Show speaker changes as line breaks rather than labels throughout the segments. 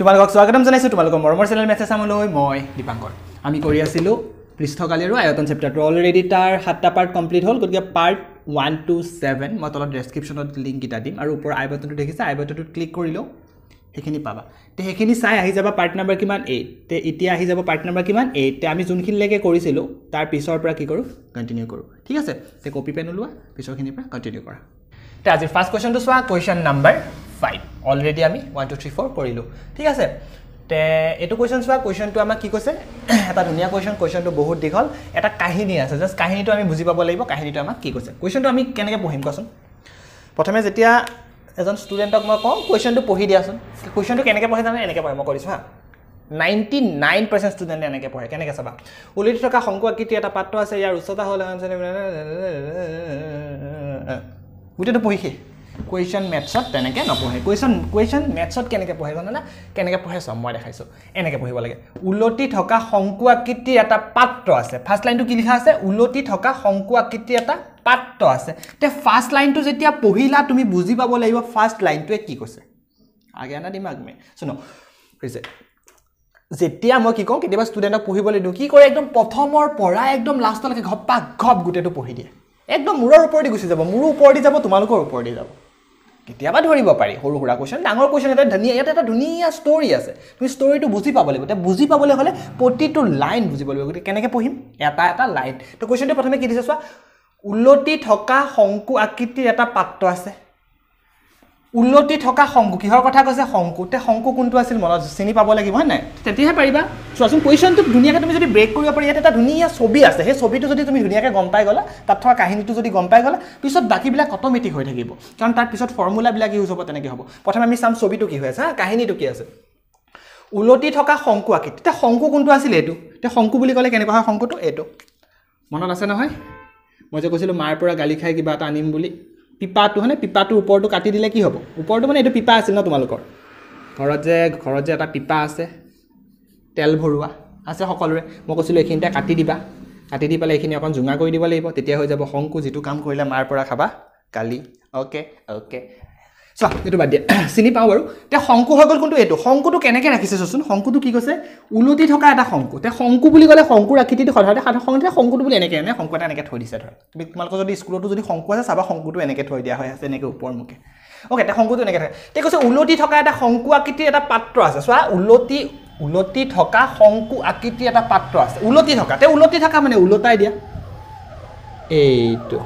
তোমালোকক স্বাগতম জনাইছোঁ তোমালোকৰ মৰমৰ চেনেল মেছেজ চামলৈ মই দীপাংকৰ আমি কৰি আছিলোঁ পৃষ্ঠকালী আৰু আয়তন চেপ্তাৰটো অলৰেডি তাৰ সাতটা পাৰ্ট কমপ্লিট হ'ল গতিকে পাৰ্ট ওৱান টু ছেভেন মই তলত ডেছক্ৰিপশ্যনত লিংককেইটা দিম আৰু ওপৰৰ আই বটনটো দেখিছে আই বটনটোত ক্লিক কৰিলোঁ সেইখিনি পাবা তে সেইখিনি চাই আহি যাবা পাৰ্ট নাম্বাৰ কিমান এইট তে এতিয়া আহি যাব পাৰ্ট নাম্বাৰ কিমান এইট তে আমি যোনখিনিলৈকে কৰিছিলোঁ তাৰ পিছৰ পৰা কি কৰোঁ কণ্টিনিউ কৰোঁ ঠিক আছে তে কপি পেন ওলোৱা পিছৰখিনিৰ পৰা কণ্টিনিউ কৰা তে আজিৰ ফাৰ্ষ্ট কুৱেশ্যনটো চোৱা কুৱেশ্যন নাম্বাৰ ফাইভ অলৰেডি আমি ওৱান টু থ্ৰী ফ'ৰ কৰিলোঁ ঠিক আছে তে এইটো কুৱেশ্যন চোৱা কুৱেশ্যনটো আমাক কি কৈছে এটা ধুনীয়া কুৱেশ্যন কুৱেশ্যনটো বহুত দীঘল এটা কাহিনী আছে জাষ্ট কাহিনীটো আমি বুজি পাব লাগিব কাহিনীটো আমাক কি কৈছে কুৱেশ্যনটো আমি কেনেকৈ পঢ়িম কোৱাচোন প্ৰথমে যেতিয়া এজন ষ্টুডেণ্টক মই কওঁ কুৱেশ্যনটো পঢ়ি দিয়াচোন কুৱেশ্যনটো কেনেকৈ পঢ়ে জানে এনেকৈ পঢ়ে মই কৰিছোঁ হা নাইণ্টি নাইন পাৰ্চেণ্ট ষ্টুডেণ্টে এনেকৈ পঢ়ে কেনেকৈ চাবা উলিটি থকা শংকু আকৃতি এটা পাত্ৰ আছে ইয়াৰ উচ্চতা হ'ল গোটেইটো পঢ়িছে কুৱেশ্যন মেথছত তেনেকৈ নপঢ়ে কুৱেশ্যন কুৱেশ্যন মেথছত কেনেকৈ পঢ়ে জানানে কেনেকৈ পঢ়ে চাওঁ মই দেখাইছোঁ এনেকৈ পঢ়িব লাগে উলটি থকা শংকু আকৃতিৰ এটা পাত্ৰ আছে ফাৰ্ষ্ট লাইনটো কি লিখা আছে উলটি থকা শংকু আকৃতিৰ এটা পাত্ৰ আছে তে ফাৰ্ষ্ট লাইনটো যেতিয়া পঢ়িলা তুমি বুজি পাব লাগিব ফাৰ্ষ্ট লাইনটোৱে কি কৈছে আগে আনা দিম আগমে চুন কৈছে যেতিয়া মই কি কওঁ কেতিয়াবা ষ্টুডেণ্টক পঢ়িবলৈ দিওঁ কি কৰে একদম প্ৰথমৰ পৰা একদম লাষ্টলৈকে ঘপ পাক ঘপ গোটেইটো পঢ়ি দিয়ে একদম মূৰৰ ওপৰেদি গুচি যাব মূৰৰ ওপৰেদি যাব তোমালোকৰ ওপৰেদি যাব কেতিয়াবা ধৰিব পাৰি সৰু সুৰা কুৱেশ্যন ডাঙৰ কুৱেশ্যন এটা ধুনীয়া ইয়াতে এটা ধুনীয়া ষ্টৰি আছে তুমি ষ্টৰিটো বুজি পাব লাগিব এতিয়া বুজি পাবলৈ হ'লে প্ৰতিটো লাইন বুজিব লাগিব গতিকে কেনেকৈ পঢ়িম এটা এটা লাইন তো কুৱেশ্যনটো প্ৰথমে কি দিছে চোৱা উলটি থকা শংকু আকৃতিৰ এটা পাত্ৰ আছে উন্নতি থকা শংকু কিহৰ কথা কৈছে শংকু তে শংকু কোনটো আছিল মনত চিনি পাব লাগিব হয় নাই তেতিয়াহে পাৰিবা চোৱাচোন কুৱেশ্যনটো ধুনীয়াকৈ তুমি যদি ব্ৰেক কৰিব পাৰি ইয়াত এটা ধুনীয়া ছবি আছে সেই ছবিটো যদি তুমি ধুনীয়াকৈ গম পাই গ'লা তাত থকা কাহিনীটো যদি গম পাই গ'লা পিছত বাকীবিলাক অট'মেটিক হৈ থাকিব কাৰণ তাৰ পিছত ফৰ্মুলাবিলাক ইউজ হ'ব তেনেকৈ হ'ব প্ৰথমে আমি চাম ছবিটো কি হৈ আছে হা কাহিনীটো কি আছে উলটি থকা শংকু আঁকি তেতিয়া শংকু কোনটো আছিল এইটো তে শংকু বুলি ক'লে কেনেকুৱা হয় শংকুটো এইটো মনত আছে নহয় মই যে কৈছিলোঁ মাৰ পৰা গালি খাই কিবা এটা আনিম বুলি পিপাটো হয়নে পিপাটো ওপৰটো কাটি দিলে কি হ'ব ওপৰটো মানে এইটো পিপা আছিল ন তোমালোকৰ ঘৰত যে ঘৰত যে এটা পিপা আছে তেল ভৰোৱা আছে সকলোৰে মই কৈছিলোঁ এইখিনিতে কাটি দিবা কাটি দি পেলাই এইখিনি অকণ জোঙা কৰি দিব লাগিব তেতিয়া হৈ যাব শংকু যিটো কাম কৰিলে মাৰ পৰা খাবা কালি অ'কে অ'কে চোৱা এইটো বাদ দিয়া চিনি পাওঁ বাৰু এতিয়া শংকু হৈ গ'ল কোনটো এইটো শংকুটো কেনেকৈ ৰাখিছে চোচোন শংকুটো কি কৈছে উলটি থকা এটা শংকু এতিয়া শংকু বুলি ক'লে শংকু ৰাখিটো সাধাৰণতে সাধাৰণতে শংকুটো বুলি এনেকৈ এনে শংকু এটা এনেকৈ থৈ দিছে ধৰা তোমালোকৰ যদি স্কুলতো যদি শংকু আছে চাবা শংকুটো এনেকৈ থৈ দিয়া হৈ আছে এনেকৈ ওপৰ মুখে অ'কে এতিয়া শংকুটো এনেকৈ থাকে এতিয়া কৈছে ওলটি থকা এটা শংকু আকৃতিৰ এটা পাত্ৰ আছে চোৱা ওলটি ওলটি থকা শংকু আকৃতিৰ এটা পাত্ৰ আছে ওলটি থকা তেওঁ ওলটি থকা মানে ওলটাই দিয়া এইটো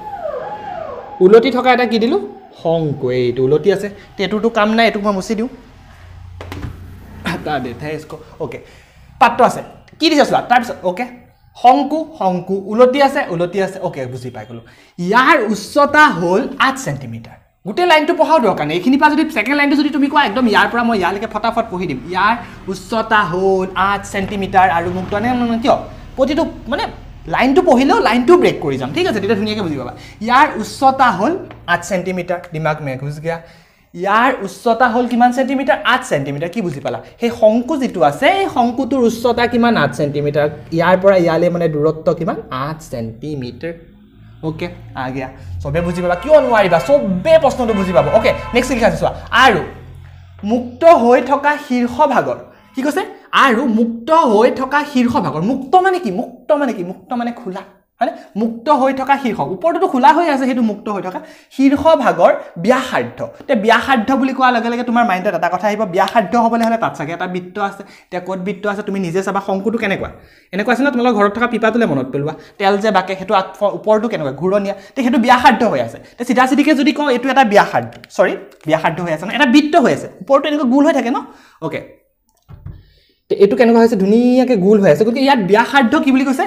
ওলটি থকা এটা কি দিলোঁ খংকৈ এইটো উলটি আছে এইটোতো কাম নাই এইটোক মই মুচি দিওঁ অ'কে পাত্ৰ আছে কি দিছে চোৱা তাৰপিছত অ'কে শংকু শংকু উলটি আছে উলটি আছে অ'কে বুজি পাই গ'লো ইয়াৰ উচ্চতা হ'ল আঠ চেণ্টিমিটাৰ গোটেই লাইনটো পঢ়াও দৰকাৰ নাই এইখিনিৰ পৰা যদি ছেকেণ্ড লাইনটো যদি তুমি কোৱা একদম ইয়াৰ পৰা মই ইয়ালৈকে ফটাফট পঢ়ি দিম ইয়াৰ উচ্চতা হ'ল আঠ চেণ্টিমিটাৰ আৰু মোক মানে কিয় প্ৰতিটো মানে লাইনটো পঢ়িলেও লাইনটো ব্ৰেক কৰি যাম ঠিক আছে তেতিয়া ধুনীয়াকৈ বুজি পাবা ইয়াৰ উচ্চতা হ'ল আঠ চেণ্টিমিটাৰ ডিমাগ মে ঘুচ গিয়া ইয়াৰ উচ্চতা হ'ল কিমান চেণ্টিমিটাৰ আঠ চেণ্টিমিটাৰ কি বুজি পালা সেই শংকু যিটো আছে সেই শংকুটোৰ উচ্চতা কিমান আঠ চেণ্টিমিটাৰ ইয়াৰ পৰা ইয়ালৈ মানে দূৰত্ব কিমান আঠ চেণ্টিমিটাৰ অ'কে আগিয়া চবে বুজি পাবা কিয় নোৱাৰিবা চবে প্ৰশ্নটো বুজি পাব অ'কে নেক্সট লিখা আছে চোৱা আৰু মুক্ত হৈ থকা শীৰ্ষ ভাগৰ ঠিক আছে আৰু মুক্ত হৈ থকা শীৰ্ষ ভাগৰ মুক্ত মানে কি মুক্ত মানে কি মুক্ত মানে খোলা হয়নে মুক্ত হৈ থকা শীৰ্ষ ওপৰতোতো খোলা হৈ আছে সেইটো মুক্ত হৈ থকা শীৰ্ষ ভাগৰ ব্যাসাৰ্ধ এতিয়া ব্যাসাৰ্ধ বুলি কোৱাৰ লগে লগে তোমাৰ মাইণ্ডত এটা কথা আহিব ব্যাসাৰ্ধ হ'বলৈ হ'লে তাত চাগে এটা বৃত্ত আছে এতিয়া ক'ত বৃত্ত আছে তুমি নিজে চাবা শংকুটো কেনেকুৱা এনেকুৱা আছে ন তোমালোকৰ ঘৰত থকা পিপাটোলৈ মনত পেলোৱা তেল যে বাকে সেইটো আগ ওপৰটো কেনেকুৱা ঘূৰণীয়া তে সেইটো ব্যাসাৰ্ধ হৈ আছে তে চিধা চিধিকৈ যদি কওঁ এইটো এটা ব্যাসাৰ্ধ চৰি ব্যাসাৰ্ধ হৈ আছে নহয় এটা বৃত্ত হৈ আছে ওপৰতো এনেকুৱা গোল হৈ থাকে ন অ'কে এইটো কেনেকুৱা হৈছে ধুনীয়াকৈ গোল হৈ আছে গতিকে ইয়াত ব্যাসাৰ্ধ কি বুলি কৈছে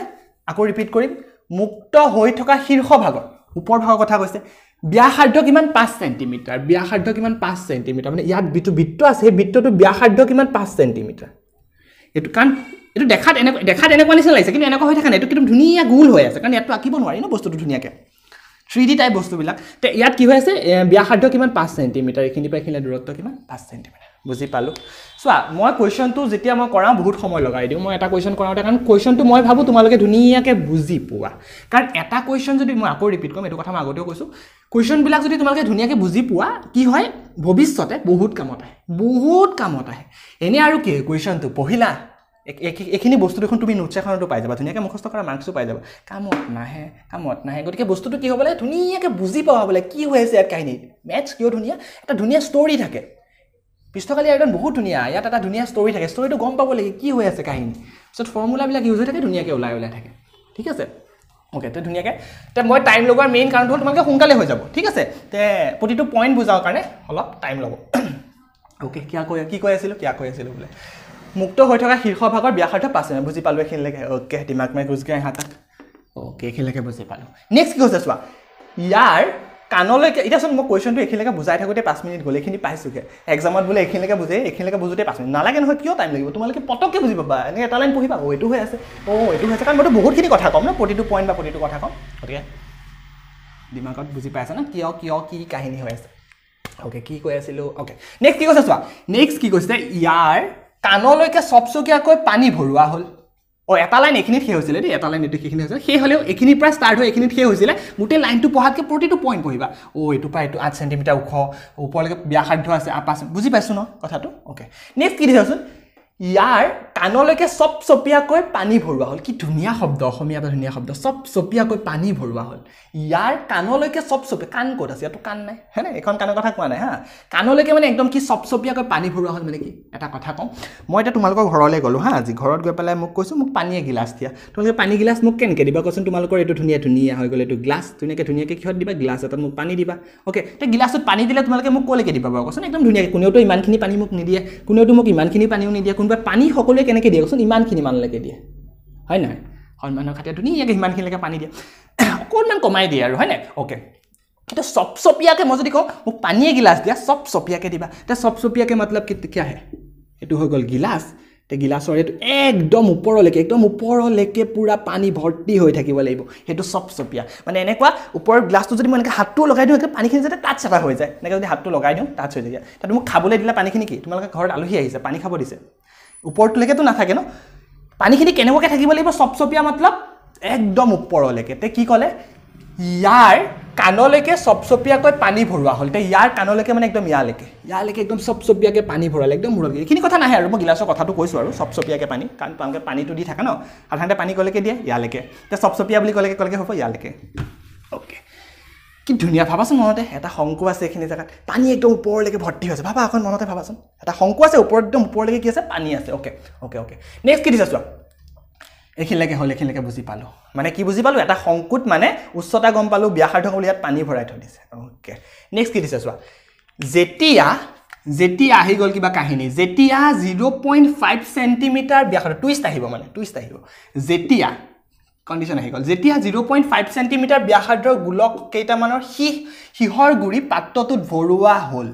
আকৌ ৰিপিট কৰিম মুক্ত হৈ থকা শীৰ্ষ ভাগৰ ওপৰ ভাগৰ কথা কৈছে ব্যাসাৰ্ধ কিমান পাঁচ চেণ্টিমিটাৰ ব্যাসাৰ্ধ কিমান পাঁচ চেণ্টিমিটাৰ মানে ইয়াত যিটো বৃত্ত আছে সেই বৃত্তটো ব্যাসাৰ্ধ কিমান পাঁচ চেণ্টিমিটাৰ এইটো কাৰণ এইটো দেখাত এনেকুৱা দেখাত এনেকুৱা নিচিনা লাগিছে কিন্তু এনেকুৱা হৈ থাকে নাই এইটো কিন্তু ধুনীয়া গোল হৈ আছে কাৰণ ইয়াতটো আঁকিব নোৱাৰি ন বস্তুটো ধুনীয়াকৈ থ্ৰী ডি টাইপ বস্তুবিলাক তে ইয়াত কি হৈ আছে ব্যাসাৰ্ধ কিমান পাঁচ চেণ্টিমিটাৰ এইখিনিৰ পৰা এইখিনি দূৰত্ব কিমান পাঁচ চেণ্টিমিটাৰ বুজি পালোঁ চোৱা মই কুৱেশ্যনটো যেতিয়া মই কৰাওঁ বহুত সময় লগাই দিওঁ মই এটা কুৱেশ্যন কৰাওঁতে কাৰণ কুৱেশ্যনটো মই ভাবোঁ তোমালোকে ধুনীয়াকৈ বুজি পোৱা কাৰণ এটা কুৱেশ্যন যদি মই আকৌ ৰিপিট কৰিম এইটো কথা মই আগতেও কৈছোঁ কুৱেশ্যনবিলাক যদি তোমালোকে ধুনীয়াকৈ বুজি পোৱা কি হয় ভৱিষ্যতে বহুত কামত আহে বহুত কামত আহে এনেই আৰু কি কুৱেশ্যনটো পঢ়িলা এইখিনি বস্তু দেখোন তুমি নোটছ এখনতো পাই যাবা ধুনীয়াকৈ মুখস্থ কৰা মাৰ্কছো পাই যাবা কামত নাহে কামত নাহে গতিকে বস্তুটো কি হ'ব লাগে ধুনীয়াকৈ বুজি পাওঁ বোলে কি হৈ আছে ইয়াত কাহিনী মেথছ কিয় ধুনীয়া এটা ধুনীয়া ষ্ট'ৰী থাকে পৃষ্ঠকালী আয়োজন বহুত ধুনীয়া ইয়াত এটা ধুনীয়া ষ্টৰী থাকে ষ্টৰীটো গম পাব লাগে কি হৈ আছে কাহিনী পিছত ফৰ্মুলাবিলাক ইউজ হৈ থাকে ধুনীয়াকৈ ওলাই ওলাই থাকে ঠিক আছে অ'কে তে ধুনীয়াকৈ তে মই টাইম লগোৱাৰ মেইন কাৰণটো হ'ল তোমালোকে সোনকালে হৈ যাব ঠিক আছে তে প্ৰতিটো পইণ্ট বুজাৰ কাৰণে অলপ টাইম ল'ব অ'কে কিয় কৈ কি কৈ আছিলোঁ কিয় কৈ আছিলোঁ বোলে মুক্ত হৈ থকা শীৰ্ষভাগৰ ব্যাসাৰ্থ পাছে বুজি পালোঁ এইখিনিলৈকে অ'কে ডিমাক মাই গুচ গৈ হাতক অ'কে এইখিনিলৈকে বুজি পালোঁ নেক্সট কি হৈছে চোৱা ইয়াৰ কাণলৈকে এতিয়াচোন মই কুৱেশ্যনটো এইখিনিলৈকে বুজাই থাকোঁতে পাঁচ মিনিট গ'ল এইখিনি পাইছোঁগৈ এক্সামত বোলে এইখিনিলৈকে বুজে এইখিনিলৈকে বুজোতে পাঁচ মিনিট নালাগে নহয় কিয় টাইম লাগিব তোমালোকে পটককৈ বুজি পাবা এনেকৈ এটা লাইন পঢ়িবা অঁ এইটো হৈ আছে অ' এইটো হৈছে কাৰণ মইতো বহুতখিনি কথা ক'ম ন প্ৰতিটো পইণ্ট বা প্ৰতিটো কথা ক'ম গতিকে ডিমাগত বুজি পাই পাইছা ন কিয় কিয় কি কাহিনী হৈ আছে অ'কে কি কৈ আছিলোঁ অ'কে নেক্সট কি কৈছে চোৱা নেক্সট কি কৈছে ইয়াৰ কাণলৈকে চপচকীয়াকৈ পানী ভৰোৱা হ'ল অঁ এটা লাইন এইখিনিত শেষ হৈছিলে দেই এটা লাইন এইটো সেইখিনি হৈছিলে সেই হ'লেও এইখিনিৰ পৰা ষ্টাৰ্ট হৈ এইখিনিত শেষ হৈছিলে গোটেই লাইনটো পঢ়াতকৈ প্ৰতিটো পইণ্ট পঢ়িবা অ' এইটো পৰা এইটো আঠ চেণ্টিমিটাৰ ওখ ওপৰলৈকে ব্যাসাৰ্ধ আছে আপা পাৰ্চেণ্ট বুজি পাইছোঁ ন কথাটো অ'কে নেক্সট কি দেখিছোন ইয়াৰ কাণলৈকে চপচপীয়াকৈ পানী ভৰোৱা হ'ল কি ধুনীয়া শব্দ অসমীয়া এটা ধুনীয়া শব্দ চপচপীয়াকৈ পানী ভৰোৱা হ'ল ইয়াৰ কাণলৈকে চপচপীয়া কাণ ক'ত আছে ইয়াতো কাণ নাই হয়নে এইখন কাণৰ কথা কোৱা নাই হা কাণলৈকে মানে একদম কি চপচপীয়াকৈ পানী ভৰোৱা হ'ল মানে কি এটা কথা কওঁ মই এতিয়া তোমালোকৰ ঘৰলৈ গ'লোঁ হা আজি ঘৰত গৈ পেলাই মোক কৈছোঁ মোক পানীয়ে গিলাচ দিয়া তোমালোকে পানী গিলাচ মোক কেনেকৈ দিবা কৈছোঁ তোমালোকৰ এইটো ধুনীয়া ধুনীয়া হৈ গ'ল এইটো গ্লাছ ধুনীয়াকৈ ধুনীয়াকৈ কিহত দিবা গ্লাছ এটাত মোক পানী দিবা অ'কে তে গিলাচত পানী দিলে তোমালোকে মোক ক'লৈকে দিবা বাৰু কচোন একদম ধুনীয়াকৈ কোনেওতো ইমানখিনি পানী মোক নিদিয়ে কোনেওতো মোক ইমানখিনি পানীও নিদিয়ে কোনোবাই পানী সকলোৱে কেনেকৈ দিয়ে কচোন ইমানখিনিমানলৈকে দিয়ে হয় নাই সন্মানৰ খাতিৰে ধুনীয়াকৈ সিমানখিনিলৈকে পানী দিয়ে অকণমান কমাই দিয়ে আৰু হয় নাই অ'কে এতিয়া চপচপীয়াকৈ মই যদি কওঁ মোক পানীয়ে গিলাচ দিয়া চপচপীয়াকৈ দিবা এতিয়া চপচপীয়াকৈ মতলব কেতিয়া আহে এইটো হৈ গ'ল গিলাচ এতিয়া গিলাচৰ এইটো একদম ওপৰলৈকে একদম ওপৰলৈকে পূৰা পানী ভৰ্তি হৈ থাকিব লাগিব সেইটো চপচপীয়া মানে এনেকুৱা ওপৰৰ গিলাচটো যদি মই এনেকৈ হাতটো লগাই দিওঁ সেইটো পানীখিনি যাতে তাত চাফা হৈ যায় এনেকৈ যদি হাতটো লগাই দিওঁ তাত হৈ যায় তাতে মোক খাবলৈ দিলে পানীখিনি কি তোমালোকে ঘৰত আলহী আহিছে পানী খাব দিছে ওপৰটোলৈকেতো নাথাকে ন পানীখিনি কেনেকুৱাকৈ থাকিব লাগিব চপচপীয়া মতলব একদম ওপৰলৈকে তে কি ক'লে ইয়াৰ কাণলৈকে চপচপীয়াকৈ পানী ভৰোৱা হ'ল তে ইয়াৰ কাণলৈকে মানে একদম ইয়ালৈকে ইয়ালৈকে একদম চপচপীয়াকৈ পানী ভৰালে একদম মূৰলৈকে এইখিনি কথা নাহে আৰু মই গিলাচৰ কথাটো কৈছোঁ আৰু চপচপীয়াকৈ পানী কাৰণ তোমালোকে পানীটো দি থাকা ন সাধাৰণতে পানী ক'লৈকে দিয়ে ইয়ালৈকে তে চপচপীয়া বুলি ক'লে ক'লৈকে হ'ব ইয়ালৈকে কি ধুনীয়া ভাবাচোন মনতে এটা শংকু আছে এইখিনি জেগাত পানী একদম ওপৰলৈকে ভৰ্তি হৈছে ভাবা এখন মনতে ভাবাচোন এটা শংকু আছে ওপৰত একদম ওপৰলৈকে কি আছে পানী আছে অ'কে অ'কে অ'কে নেক্সট কি দিছা চোৱা এইখিনিলৈকে হ'ল এইখিনিলৈকে বুজি পালোঁ মানে কি বুজি পালোঁ এটা শংকুত মানে উচ্চতা গম পালোঁ ব্যাসাৰ্ধ হ'ল ইয়াত পানী ভৰাই থৈ দিছে অ'কে নেক্সট কি দিছে চোৱা যেতিয়া যেতিয়া আহি গ'ল কিবা কাহিনী যেতিয়া জিৰ' পইণ্ট ফাইভ চেণ্টিমিটাৰ ব্যাসাৰ্ধ টুইষ্ট আহিব মানে টুইষ্ট আহিব যেতিয়া কণ্ডিশ্যন আহি গ'ল যেতিয়া জিৰ' পইণ্ট ফাইভ চেণ্টিমিটাৰ ব্যাসাৰ্ধৰ গোলক কেইটামানৰ সিহ সিহৰ গুৰি পাত্ৰটোত ভৰোৱা হ'ল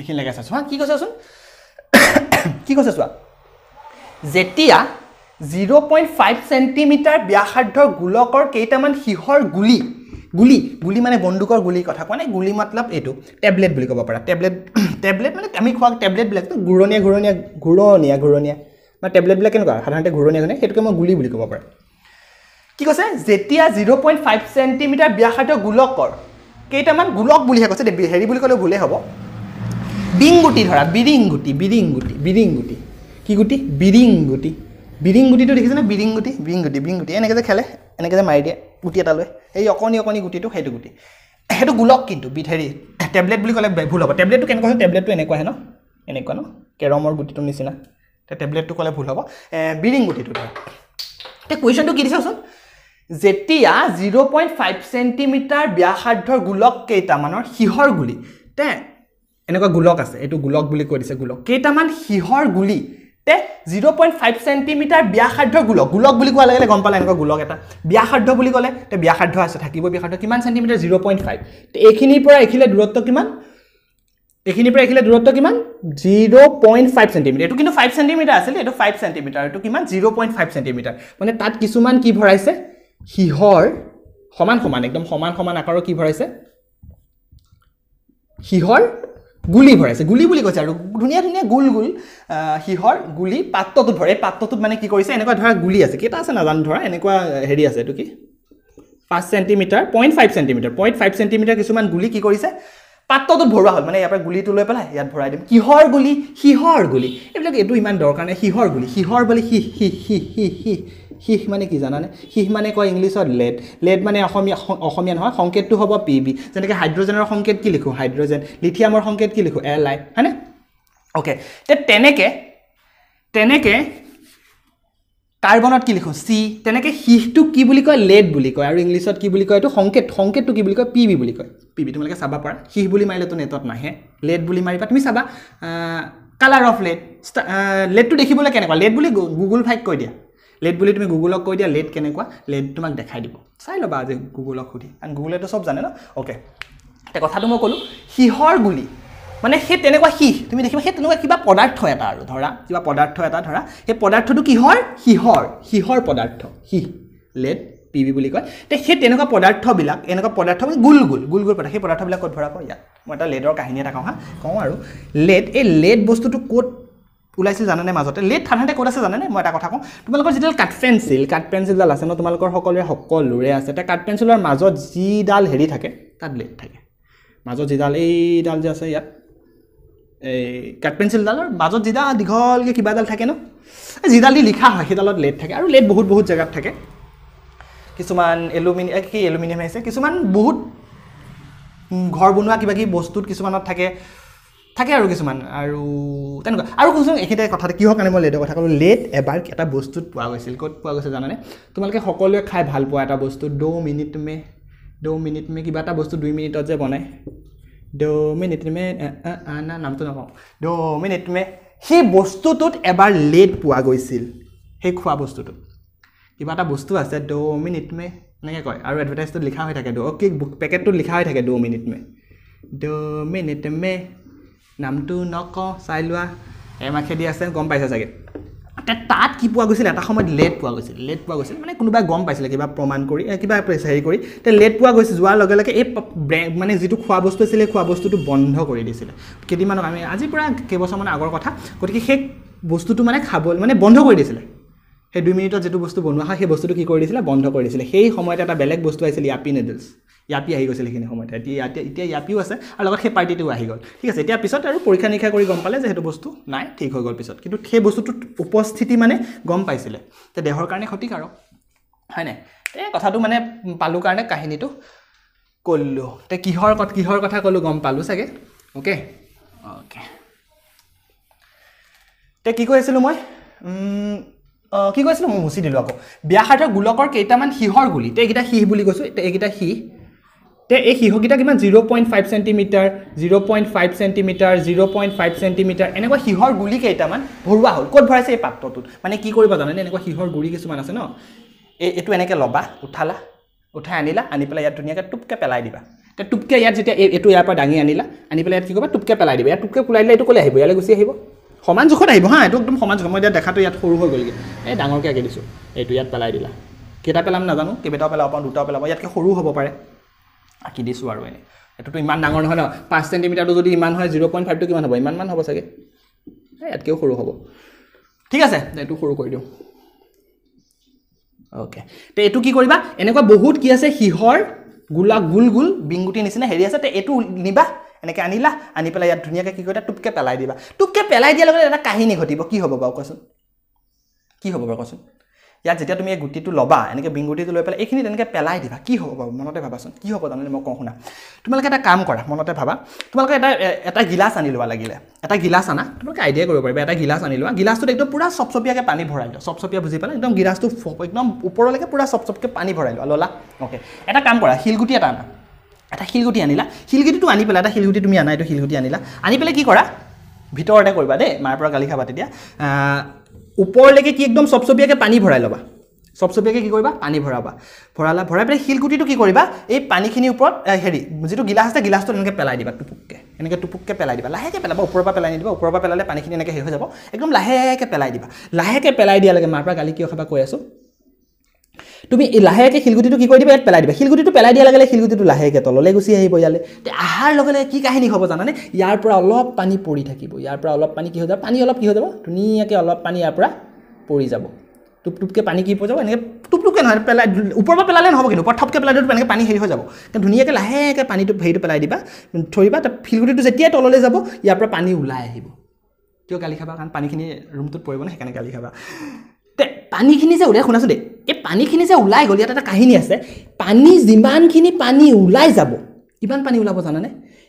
এইখিনিলৈকে আছে চোৱা কি কৈছে চোন কি কৈছে চোৱা যেতিয়া জিৰ' পইণ্ট ফাইভ চেণ্টিমিটাৰ ব্যাসাৰ্ধৰ গোলকৰ কেইটামান সিহৰ গুলি গুলি গুলি মানে বন্দুকৰ গুলিৰ কথা কোৱা নাই গুলি মাতলাব এইটো টেবলেট বুলি ক'ব পাৰা টেবলেট টেবলেট মানে আমি খোৱা টেবলেটবিলাকতো ঘূৰণীয়া ঘূৰণীয়া ঘূৰণীয়া ঘূৰণীয়া বা টেবলেটবিলাক কেনেকুৱা সাধাৰণতে ঘূৰণীয়া ঘূৰণীয়া সেইটোকে মই গুলি বুলি ক'ব পাৰোঁ কি কৈছে যেতিয়া জিৰ' পইণ্ট ফাইভ চেণ্টিমিটাৰ ব্যাসাৰ্থ গোলকৰ কেইটামান গোলক বুলিহে কৈছে হেৰি বুলি ক'লে ভুলেই হ'ব গুটি ধৰা বিৰিং গুটি বিৰিংগুটি বিৰিংগুটি কি গুটি বিৰিংগুটি বিৰিংগুটিটো দেখিছেনে বিৰিংগুটি বিৰিংগুটি বিৰিংগুটি এনেকৈ যে খেলে এনেকৈ যে মাৰি দিয়ে গুটি এটা লৈ সেই অকণি অকণি গুটিটো সেইটো গুটি সেইটো গোলক কিন্তু বিধ হেৰি টেবলেট বুলি ক'লে ভুল হ'ব টেবলেটটো কেনেকুৱা হয় টেবলেটটো এনেকুৱাহে ন এনেকুৱা ন কেৰমৰ গুটিটোৰ নিচিনা টেবলেটটো ক'লে ভুল হ'ব বিৰিংগুটিটো ধৰা এতিয়া কুৱেশ্যনটো কি দিছে চোন যেতিয়া জিৰ' পইণ্ট ফাইভ চেণ্টিমিটাৰ ব্যাসাৰ্ধ গোলক কেইটামানৰ সিহৰ গুলি তে এনেকুৱা গোলক আছে এইটো গোলক বুলি কৈ দিছে গোলক কেইটামান সিহৰ গুলি তে জিৰ' পইণ্ট ফাইভ চেণ্টিমিটাৰ ব্যাসাৰ্ধৰ গোলক গোলক বুলি কোৱা লাগে গম পালে এনেকুৱা গোলক এটা ব্যাসাৰ্ধ বুলি ক'লে তে ব্যাসাৰ্ধ আছে থাকিব ব্যাসাৰ্ধ কিমান চেণ্টিমিটাৰ জিৰ' পইণ্ট ফাইভ তে এইখিনিৰ পৰা এখিলে দূৰত্ব কিমান এইখিনিৰ পৰা এখিলে দূৰত্ব কিমান জিৰ' পইণ্ট ফাইভ চেণ্টিমিটাৰ এইটো কিন্তু ফাইভ চেণ্টিমিটাৰ আছিলে এইটো ফাইভ চেণ্টিমিটাৰ এইটো কিমান জিৰ' পইণ্ট ফাইভ চেণ্টিমিটাৰ মানে তাত কিছুমান কি ভৰাইছে সিহৰ সমান সমান একদম সমান সমান আকাৰৰ কি ভৰাইছে সিহৰ গুলি ভৰাইছে গুলি বুলি কৈছে আৰু ধুনীয়া ধুনীয়া গুল গুল সিহৰ গুলি পাত্ৰটোত ভৰে পাত্ৰটোত মানে কি কৰিছে এনেকুৱা ধৰা গুলি আছে কেইটা আছে নাজানো ধৰা এনেকুৱা হেৰি আছে এইটো কি পাঁচ centimetre point five centimetre point five centimetre কিছুমান গুলি কি কৰিছে পাত্ৰটোত ভৰোৱা হ'ল মানে ইয়াৰ পৰা গুলিটো লৈ পেলাই ইয়াত ভৰাই দিম কিহৰ গুলি সিহৰ গুলি এইবিলাক এইটো ইমান দৰকাৰ নাই সিহৰ গুলি সিহৰ বুলি সি সি সি সি সি শিখ মানে কি জানানে শিখ মানে কয় ইংলিছত লেড লেড মানে অসমীয়া অসমীয়া নহয় সংকেতটো হ'ব পি বি যেনেকৈ হাইড্ৰজেনৰ সংকেত কি লিখোঁ হাইড্ৰজেন লিথিয়ামৰ সংকেত কি লিখোঁ এল আই হয়নে অ'কে এতিয়া তেনেকৈ তেনেকৈ কাৰ্বনত কি লিখোঁ চি তেনেকৈ শীষটো কি বুলি কয় লেড বুলি কয় আৰু ইংলিছত কি বুলি কয় এইটো সংকেত সংকেতটো কি বুলি কয় পি বি বুলি কয় পি বি তোমালোকে চাব পাৰা শিখ বুলি মাৰিলেতো নেটত নাহে লেড বুলি মাৰিবা তুমি চাবা কালাৰ অফ লেড লেডটো দেখিবলৈ কেনেকুৱা লেড বুলি গুগল ফাইক কৈ দিয়া লেট বুলি তুমি গুগলক কৈ দিয়া লেট কেনেকুৱা লেট তোমাক দেখাই দিব চাই ল'বা আজি গুগলক সুধি কাৰণ গুগলেতো চব জানে ন অ'কে এতিয়া কথাটো মই ক'লোঁ সিহৰ গুলি মানে সেই তেনেকুৱা সিহ তুমি দেখিবা সেই তেনেকুৱা কিবা পদাৰ্থ এটা আৰু ধৰা কিবা পদাৰ্থ এটা ধৰা সেই পদাৰ্থটো কিহৰ সিহৰ সিহৰ পদাৰ্থ সিহ লেট পি বি বুলি কয় তে সেই তেনেকুৱা পদাৰ্থবিলাক এনেকুৱা পদাৰ্থ মানে গুল গুল গুল গোল পদাৰ্থ সেই পদাৰ্থবিলাক ক'ত ধৰা ভৰাব ইয়াত মই এটা লেডৰ কাহিনী এটা কওঁ হা কওঁ আৰু লেড এই লেড বস্তুটো ক'ত ওলাইছিল জানেনে মাজতে লেট থাৰ্ডহেণ্ড ক'ত আছে জানেনে মই এটা কথা কওঁ তোমালোকৰ যিডাল কাঠ পেঞ্চিল কাঠ পেঞ্চিলডাল আছে ন তোমালোকৰ সকলোৰে সকলোৰে আছে এতিয়া কাঠ পেঞ্চিলৰ মাজত যিডাল হেৰি থাকে তাত লেট থাকে মাজত যিডাল এইডাল যে আছে ইয়াত এই কাঠ পেঞ্চিলডালৰ মাজত যিডাল দীঘলকৈ কিবা এডাল থাকে ন যিডাল দি লিখা হয় সেইডালত লেট থাকে আৰু লেট বহুত বহুত জেগাত থাকে কিছুমান এলুমিনি কি এলুমিনিয়াম আহিছে কিছুমান বহুত ঘৰ বনোৱা কিবা কিবি বস্তুত কিছুমানত থাকে থাকে আৰু কিছুমান আৰু তেনেকুৱা আৰু কৈছোঁ এইখিনিতে কথাটো কিহৰ কাৰণে মই লেটৰ কথা ক'লোঁ লেট এবাৰ এটা বস্তুত পোৱা গৈছিল ক'ত পোৱা গৈছে জানানে তোমালোকে সকলোৱে খাই ভাল পোৱা এটা বস্তু দ' মিনিট মে দ' মিনিট মে কিবা এটা বস্তু দুই মিনিটত যে বনায় দ' মিনিট মে না নামটো নকওঁ দ' মিনিট মে সেই বস্তুটোত এবাৰ লেট পোৱা গৈছিল সেই খোৱা বস্তুটোত কিবা এটা বস্তু আছে দ' মিনিট মে এনেকৈ কয় আৰু এডভাৰটাইজটোত লিখা হৈ থাকে দ' কি পেকেটটোত লিখা হৈ থাকে দ' মিনিট মে দ' মিনিট মে নামটো নক চাই লোৱা এমাখেদি আছে গম পাইছে চাগে তাত কি পোৱা গৈছিল এটা সময়ত লেট পোৱা গৈছিল লেট পোৱা গৈছিল মানে কোনোবাই গম পাইছিলে কিবা প্ৰমাণ কৰি কিবা হেৰি কৰি তে লেট পোৱা গৈছিল যোৱাৰ লগে লগে এই ব্ৰেণ্ড মানে যিটো খোৱা বস্তু আছিলে খোৱা বস্তুটো বন্ধ কৰি দিছিলে কেইদিনমানক আমি আজিৰ পৰা কেইবছৰমান আগৰ কথা গতিকে সেই বস্তুটো মানে খাব মানে বন্ধ কৰি দিছিলে সেই দুই মিনিটত যিটো বস্তু বনোৱা হয় সেই বস্তুটো কি কৰি দিছিলে বন্ধ কৰি দিছিলে সেই সময়ত এটা বেলেগ বস্তু আহিছিল ইয়াপি নুডলছ ইয়াপি আহি গৈছিল সেইখিনি সময়তে এতিয়া ইয়াতে এতিয়া ইয়াপিও আছে আৰু লগত সেই পাৰ্টিটোও আহি গ'ল ঠিক আছে এতিয়া পিছত আৰু পৰীক্ষা নিৰীক্ষা কৰি গম পালে যে সেইটো বস্তু নাই ঠিক হৈ গ'ল পিছত কিন্তু সেই বস্তুটোত উপস্থিতি মানে গম পাইছিলে যে দেহৰ কাৰণে ক্ষতিকাৰক হয় নাই এই কথাটো মানে পালোঁ কাৰণে কাহিনীটো ক'লোঁ তে কিহৰ কথা কিহৰ কথা ক'লোঁ গম পালোঁ চাগে অ'কে অ'কে তে কি কৈ আছিলোঁ মই কি কৈছিলোঁ মই মুচি দিলোঁ আকৌ ব্যাসাৰ্থৰ গোলকৰ কেইটামান সিহৰ গুলি তে এইকেইটা সিহ বুলি কৈছোঁ এইকেইটা সিহ তে এই শিহকেইটা কিমান zero' point five centimetre zero' point five centimetre zero' point five centimetre এনেকুৱা সিহৰ গুলি ভৰোৱা হ'ল ক'ত ভৰাইছে এই পাত্ৰটোত মানে কি কৰিব জানেনে এনেকুৱা সিহৰ গুৰি কিছুমান আছে ন এই এইটো এনেকৈ ল'বা উঠালা উঠাই আনিলা আনি পেলাই ইয়াত ধুনীয়াকৈ টুপকৈ পেলাই দিবা তে টুপকৈ ইয়াত যেতিয়া এই এইটো ইয়াৰ পৰা দাঙি আনিলা আনি পেলাই ইয়াত কি কৰিবা টুপকৈ পেলাই দিবা ইয়াত টুপকৈ কোলাই দিলে এইটো ক'লে আহিব ইয়ালৈ গুচি আহিব সমান জোখত আহিব হাঁ এইটো একদম সমান জোখত মই দেখাটো ইয়াত সৰু হৈ গ'লগৈ এই ডাঙৰকৈ আঁকি দিছোঁ এইটো ইয়াত পেলাই দিলা কেইটা পেলাম নাজানো কেইবাটাও পেলাব পাৰোঁ দুটাও পেলাব ইয়াতকৈ সৰু হ'ব পাৰে আঁকি দিছোঁ আৰু এনেই এইটোতো ইমান ডাঙৰ নহয় ন পাঁচ চেণ্টিমিটাৰটো যদি ইমান হয় জিৰ' পইণ্ট ফাইভটো কিমান হ'ব ইমান হ'ব চাগে ইয়াতকৈও সৰু হ'ব ঠিক আছে এইটো সৰু কৰি দিওঁ অ'কে তে এইটো কি কৰিবা এনেকুৱা বহুত কি আছে সিহৰ গোলা গোল গোল বিংগুটি নিচিনা হেৰি আছে তে এইটো নিবা এনেকৈ আনিলা আনি পেলাই ইয়াত ধুনীয়াকৈ কি কৰিবা টুপকৈ পেলাই দিবা টুপকৈ পেলাই দিয়াৰ লগে লগে এটা কাহিনী ঘটিব কি হ'ব বাৰু কোৱাচোন কি হ'ব বাৰু কোৱাচোন ইয়াত যেতিয়া তুমি এই গুটিটো ল'বা এনেকৈ বিংগুটিটো লৈ পেলাই এইখিনি তেনেকৈ পেলাই দিবা কি হ'ব বাৰু মনতে ভাবাচোন কি হ'ব তাৰমানে মই কওঁ শুনা তোমালোকে এটা কাম কৰা মনতে ভাবা তোমালোকে এটা এটা গিলাচ আনি লোৱা লাগিলে এটা গিলাচ আনা তোমালোকে আইডিয়া কৰিব পাৰিবা এটা গিলাচ আনি লোৱা গিলাচটোত একদম পূৰা চপচপীয়াকৈ পানী ভৰাই লোৱা চপচপীয়া বুজি পেলাই একদম গিলাচটো একদম ওপৰলৈকে পূৰা চপচপকৈ পানী ভৰাই লোৱা ল'লা অ'কে এটা কাম কৰা শিলগুটি এটা আনা এটা শিলগুটি আনিলা শিলগুটিটো আনি পেলাই এটা শিলগুটি তুমি আনা এইটো শিলগুটি আনিলা আনি পেলাই কি কৰা ভিতৰতে কৰিবা দেই মাৰ পৰা গালি খাবা তেতিয়া ওপৰলৈকে কি একদম চপচপীয়াকৈ পানী ভৰাই ল'বা চপচপীয়াকৈ কি কৰিবা পানী ভৰাবা ভৰালা ভৰাই পেলাই শিলগুটিটো কি কৰিবা এই পানীখিনিৰ ওপৰত হেৰি যিটো গিলাচ আছে গিলাচটো এনেকৈ পেলাই দিবা টুপুককৈ এনেকৈ টুপুককৈ পেলাই দিবা লাহেকৈ পেলাবা ওপৰৰ পৰা পেলাই নিদিবা ওপৰৰ পৰা পেলালে পানীখিনি এনেকৈ হেৰি হৈ যাব একদম লাহেকৈ পেলাই দিবা লাহেকৈ পেলাই দিয়ালৈকে মাৰ পৰা গালি কিয় খাবা কৈ আছোঁ তুমি লাহেকৈ শিলগুটিটো কি কৰি দিবা ইয়াত পেলাই দিবা শিলগুটিটো পেলাই দিয়াৰ লগে লগে শিলগুটিটো লাহেকৈ তললৈ গুচি আহিব ইয়ালৈ অহাৰ লগে লগে কি কাহিনী হ'ব জানানে ইয়াৰ পৰা অলপ পানী পৰি থাকিব ইয়াৰ পৰা অলপ পানী কি হৈ যাব পানী অলপ কি হৈ যাব ধুনীয়াকৈ অলপ পানী ইয়াৰ পৰা পৰি যাব টুপ টুপকৈ পানী কি পৰি যাব এনেকৈ টুপ টুপকৈ নহয় পেলাই ওপৰৰ পৰা পেলালে নহ'ব কিন্তু ওপৰত থপকৈ পেলাই দিওঁ এনেকৈ পানী হেৰি হৈ যাব ধুনীয়াকৈ লাহেকৈ পানীটো হেৰিটো পেলাই দিবা থৰিবা তাত শিলগুটিটো যেতিয়াই তললৈ যাব ইয়াৰ পৰা পানী ওলাই আহিব কিয় গালি খাবা কাৰণ পানীখিনি ৰুমটোত পৰিব নে সেইকাৰণে গালি খাবা পানীখিনি যে ওলাই শুনাচোন দেই এই পানীখিনি যে ওলাই গ'ল ইয়াত এটা কাহিনী আছে পানী যিমানখিনি পানী ওলাই যাব কিমান পানী ওলাব জানানে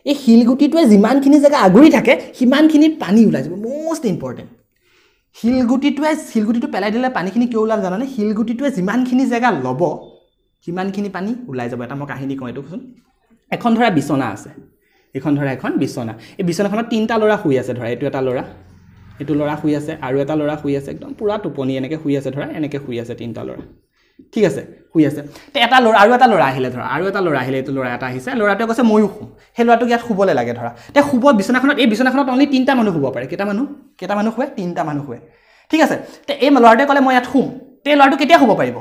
এই শিলগুটিটোৱে যিমানখিনি জেগা আগুৰি থাকে সিমানখিনি পানী ওলাই যাব মষ্ট ইম্পৰ্টেণ্ট শিলগুটিটোৱে শিলগুটিটো পেলাই দিলে পানীখিনি কিয় ওলাল জানানে শিলগুটিটোৱে যিমানখিনি জেগা ল'ব সিমানখিনি পানী ওলাই যাব এটা মই কাহিনী কওঁ এইটোচোন এখন ধৰা বিচনা আছে এইখন ধৰা এখন বিচনা এই বিচনাখনত তিনিটা ল'ৰা শুই আছে ধৰা এইটো এটা ল'ৰা এইটো ল'ৰা শুই আছে আৰু এটা ল'ৰা শুই আছে একদম পূৰা টোপনি এনেকৈ শুই আছে ধৰা এনেকৈ শুই আছে তিনিটা ল'ৰা ঠিক আছে শুই আছে তে এটা ল'ৰা আৰু এটা ল'ৰা আহিলে ধৰা আৰু এটা ল'ৰা আহিলে এইটো ল'ৰা এটা আহিছে ল'ৰাটোৱে কৈছে ময়ো শুম সেই ল'ৰাটোক ইয়াত শুবলৈ লাগে ধৰা তে শুব বিচনাখনত এই বিচনাখনত অনলি তিনিটা মানুহ শুব পাৰে কেইটা মানুহ কেইটা মানুহ শুৱে তিনিটা মানুহ শুৱে ঠিক আছে তে এই ল'ৰাটোৱে ক'লে মই ইয়াত শুম তে ল'ৰাটো কেতিয়া শুব পাৰিব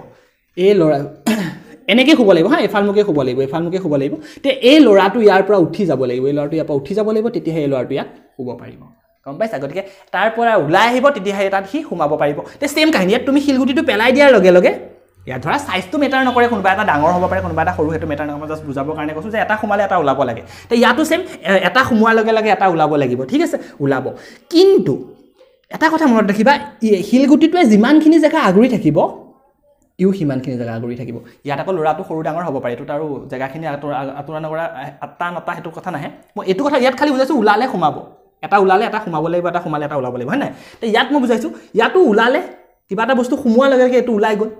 এই ল'ৰা এনেকৈয়ে শুব লাগিব হা এফালমুখে শুব লাগিব এফালমুখে শুব লাগিব তে এই ল'ৰাটো ইয়াৰ পৰা উঠি যাব লাগিব এই ল'ৰাটো ইয়াৰ পৰা উঠি যাব লাগিব তেতিয়াহে এই ল'ৰাটো ইয়াত শুব পাৰিব গম পাইছা গতিকে তাৰ পৰা ওলাই আহিব তেতিয়াহে তাত সি সোমাব পাৰিব তে ছেইম কাহিনী ইয়াত তুমি শিলগুটিটো পেলাই দিয়াৰ লগে লগে ইয়াত ধৰা চাইজটো মেটাৰ নকৰে কোনোবা এটা ডাঙৰ হ'ব পাৰে কোনোবা এটা সৰু সেইটো মেটাৰ নকৰে জাষ্ট বুজাবৰ কাৰণে কৈছোঁ যে এটা সোমালে এটা ওলাব লাগে তে ইয়াতো ছেইম এটা সোমোৱাৰ লগে লগে এটা ওলাব লাগিব ঠিক আছে ওলাব কিন্তু এটা কথা মনত ৰাখিবা শিলগুটিটোৱে যিমানখিনি জেগা আগুৰি থাকিব ইও সিমানখিনি জেগা আগুৰি থাকিব ইয়াত আকৌ ল'ৰাটো সৰু ডাঙৰ হ'ব পাৰে এইটোত আৰু জেগাখিনি আঁতৰা আঁতৰা নকৰা আটা নটা সেইটো কথা নাহে মই এইটো কথা ইয়াত খালি বুজাইছোঁ ওলালে সোমাব এটা ওলালে এটা সোমাব লাগিব এটা সোমালে এটা ওলাব লাগিব হয় নাই ইয়াত মই বুজাইছোঁ ইয়াতো ওলালে কিবা এটা বস্তু সোমোৱাৰ লগে লগে এইটো ওলাই গ'ল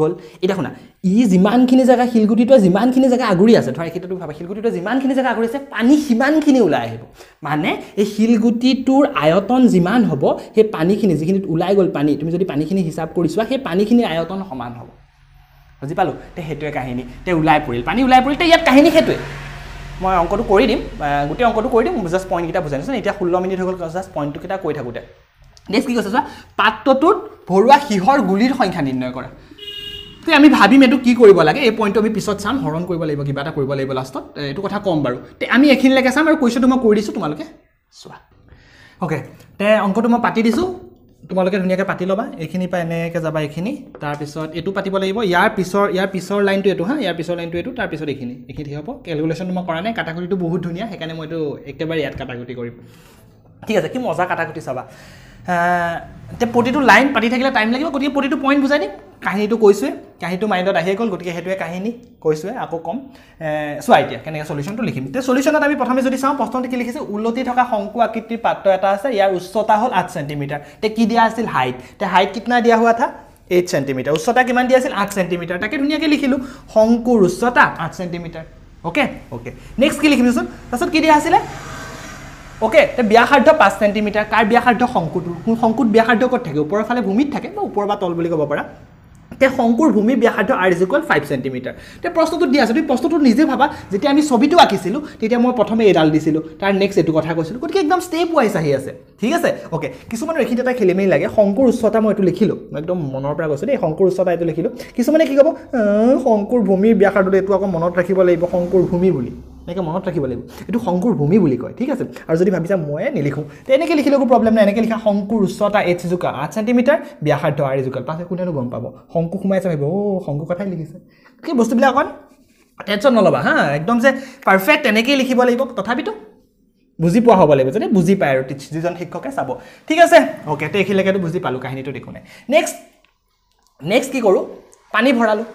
গ'ল এতিয়া শুনা ই যিমানখিনি জেগা শিলগুটিটোৱে যিমানখিনি জেগা আগুৰি আছে ধৰা এইকেইটাটো ভাবা শিলগুটিটোৱে যিমানখিনি জেগা আগুৰি আছে পানী সিমানখিনি ওলাই আহিব মানে এই শিলগুটিটোৰ আয়তন যিমান হ'ব সেই পানীখিনি যিখিনিত ওলাই গ'ল পানী তুমি যদি পানীখিনি হিচাপ কৰি চোৱা সেই পানীখিনিৰ আয়তন সমান হ'ব বুজি পালোঁ তে সেইটোৱে কাহিনী তে ওলাই পৰিল পানী ওলাই পৰিল তে ইয়াত কাহিনী সেইটোৱে মই অংকটো কৰি দিম গোটেই অংকটো কৰি দিম জাষ্ট পইণ্টকেইটা বুজাই দিছোঁ এতিয়া ষোল্ল মিনিট হৈ গ'ল জাষ্ট পইণ্টটোকেইটা কৈ থাকোঁতে নেক্সট কি কৈছে চোৱা পাত্ৰটোত ভৰোৱা সিহৰ গুলিৰ সংখ্যা নিৰ্ণয় কৰা তে আমি ভাবিম এইটো কি কৰিব লাগে এই পইণ্টটো আমি পিছত চাম হৰণ কৰিব লাগিব কিবা এটা কৰিব লাগিব লাষ্টত এইটো কথা ক'ম বাৰু তে আমি এইখিনিলৈকে চাম আৰু কুৱেশ্যনটো মই কৰি দিছোঁ তোমালোকে চোৱা অ'কে তে অংকটো মই পাতি দিছোঁ তোমালোকে ধুনীয়াকৈ পাতি ল'বা এইখিনিৰ পৰা এনেকৈ যাবা এইখিনি তাৰপিছত এইটো পাতিব লাগিব ইয়াৰ পিছৰ ইয়াৰ পিছৰ লাইনটো এইটো হা ইয়াৰ পিছৰ লাইনটো এইটো তাৰপিছত এইখিনি এইখিনি ঠিক হ'ব কেলকুলেশ্যনটো মই কৰা নাই কাটাকুটিটো বহুত ধুনীয়া সেইকাৰণে মই এইটো একেবাৰে ইয়াত কাটাকুটি কৰিম ঠিক আছে কি মজা কাটাকুটি চাবা এতিয়া প্ৰতিটো লাইন পাতি থাকিলে টাইম লাগিব গতিকে প্ৰতিটো পইণ্ট বুজাই দিম কাহিনীটো কৈছোৱে কাহিনীটো মাইণ্ডত আহিয়ে গ'ল গতিকে সেইটোৱে কাহিনী কৈছোৱে আকৌ কম চোৱা এতিয়া কেনেকৈ চলিউশ্যনটো লিখিম তে চলিউশ্যনত আমি প্ৰথমে যদি চাওঁ প্ৰশ্নটো কি লিখিছে উলতি থকা শংকু আকৃতিৰ পাত্ৰ এটা আছে ইয়াৰ উচ্চতা হ'ল আঠ চেণ্টিমিটাৰ তে কি দিয়া আছিল হাইট তে হাইট কিমান দিয়া হোৱা থা এইট চেণ্টিমিটাৰ উচ্চতা কিমান দিয়া আছিল আঠ চেণ্টিমিটাৰ তাকে ধুনীয়াকৈ লিখিলোঁ শংকুৰ উচ্চতা আঠ চেণ্টিমিটাৰ অ'কে অ'কে নেক্সট কি লিখিমচোন তাৰপাছত কি দিয়া আছিলে ওকে ব্যাসাৰ্ধ পাঁচ চেণ্টিমিটাৰ কাৰ ব্যাসাৰ্ধ শংকুটো শংকুৰ ব্যাসাৰ্ধ ক'ত থাকে ওপৰৰ ফালে ভূমিত থাকে বা ওপৰ বা তল বুলি ক'ব পাৰা তে শংকুৰ ভূমি ব্যাসাৰ্ধ R is equal five centimetre তে প্ৰশ্নটোত দিয়া আছে তুমি প্ৰশ্নটো নিজে ভাবা যেতিয়া আমি ছবিটো আঁকিছিলোঁ তেতিয়া মই প্ৰথমে এইডাল দিছিলোঁ তাৰ নেক্সট এইটো কথা কৈছিলোঁ গতিকে একদম ষ্টেপ ৱাইজ আহি আছে ঠিক আছে অ'কে কিছুমান ৰেখিত এটা খেলিমেলি লাগে শংকুৰ উচ্চতা মই এইটো লিখিলোঁ একদম মনৰ পৰা কৈছোঁ দেই শংকুৰ উচ্চতা এইটো লিখিলোঁ কিছুমানে কি ক'ব শংকুৰ ভূমিৰ ব্যাসাৰ্ধটো এইটো আকৌ মনত ৰাখিব লাগিব শংকুৰ ভূমি বুলি এনেকৈ মনত ৰাখিব লাগিব এইটো শংকুৰ ভূমি বুলি কয় ঠিক আছে আৰু যদি ভাবিছা মই নিলিখোঁ তে এনেকৈ লিখিলে একো প্ৰব্লেম নাই এনেকৈ লিখা শংকুৰ উচ্চতা এইট চিজোকা আঠ চেণ্টিমিটাৰ ব্যাসাৰ্ধ আৰ জোকাল পাছত কোনেনো গম পাব শংকু সোমাইছে ভাবিব অ' শংকু কথাই লিখিছে সেই বস্তুবিলাক অকণ টেনশ্যন নল'বা হা একদম যে পাৰফেক্ট তেনেকেই লিখিব লাগিব তথাপিতো বুজি পোৱা হ'ব লাগিব যদি বুজি পায় আৰু টিচ যিজন শিক্ষকে চাব ঠিক আছে অ'কে কেতিয়া এইখিনিলৈকেতো বুজি পালোঁ কাহিনীটো দেখোঁ নাই নেক্সট নেক্সট কি কৰোঁ পানী ভৰালোঁ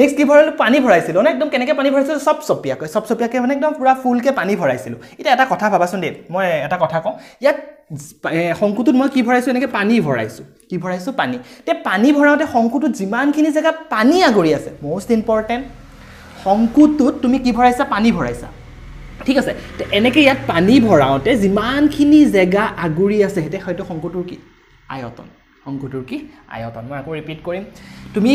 নেক্সট কি ভৰালোঁ পানী ভৰাইছিলোঁ নে একদম কেনেকৈ পানী ভৰাইছিলোঁ চব চব চপচপীয়াকৈ মানে একদম পূৰা ফুলকৈ পানী ভৰাইছিলোঁ এতিয়া এটা কথা ভাবাচোন দেই মই এটা কথা কওঁ ইয়াত শংকুটোত মই কি ভৰাইছোঁ এনেকৈ পানী ভৰাইছোঁ কি ভৰাইছোঁ পানী এতিয়া পানী ভৰাওঁতে শংকুটোত যিমানখিনি জেগা পানী আগুৰি আছে মষ্ট ইম্পৰ্টেণ্ট শংকুটোত তুমি কি ভৰাইছা পানী ভৰাইছা ঠিক আছে এনেকৈ ইয়াত পানী ভৰাওঁতে যিমানখিনি জেগা আগুৰি আছে সেইটোৱে হয়তো শংকুটোৰ কি আয়তন শংকুটোৰ কি আয়তন মই আকৌ ৰিপিট কৰিম তুমি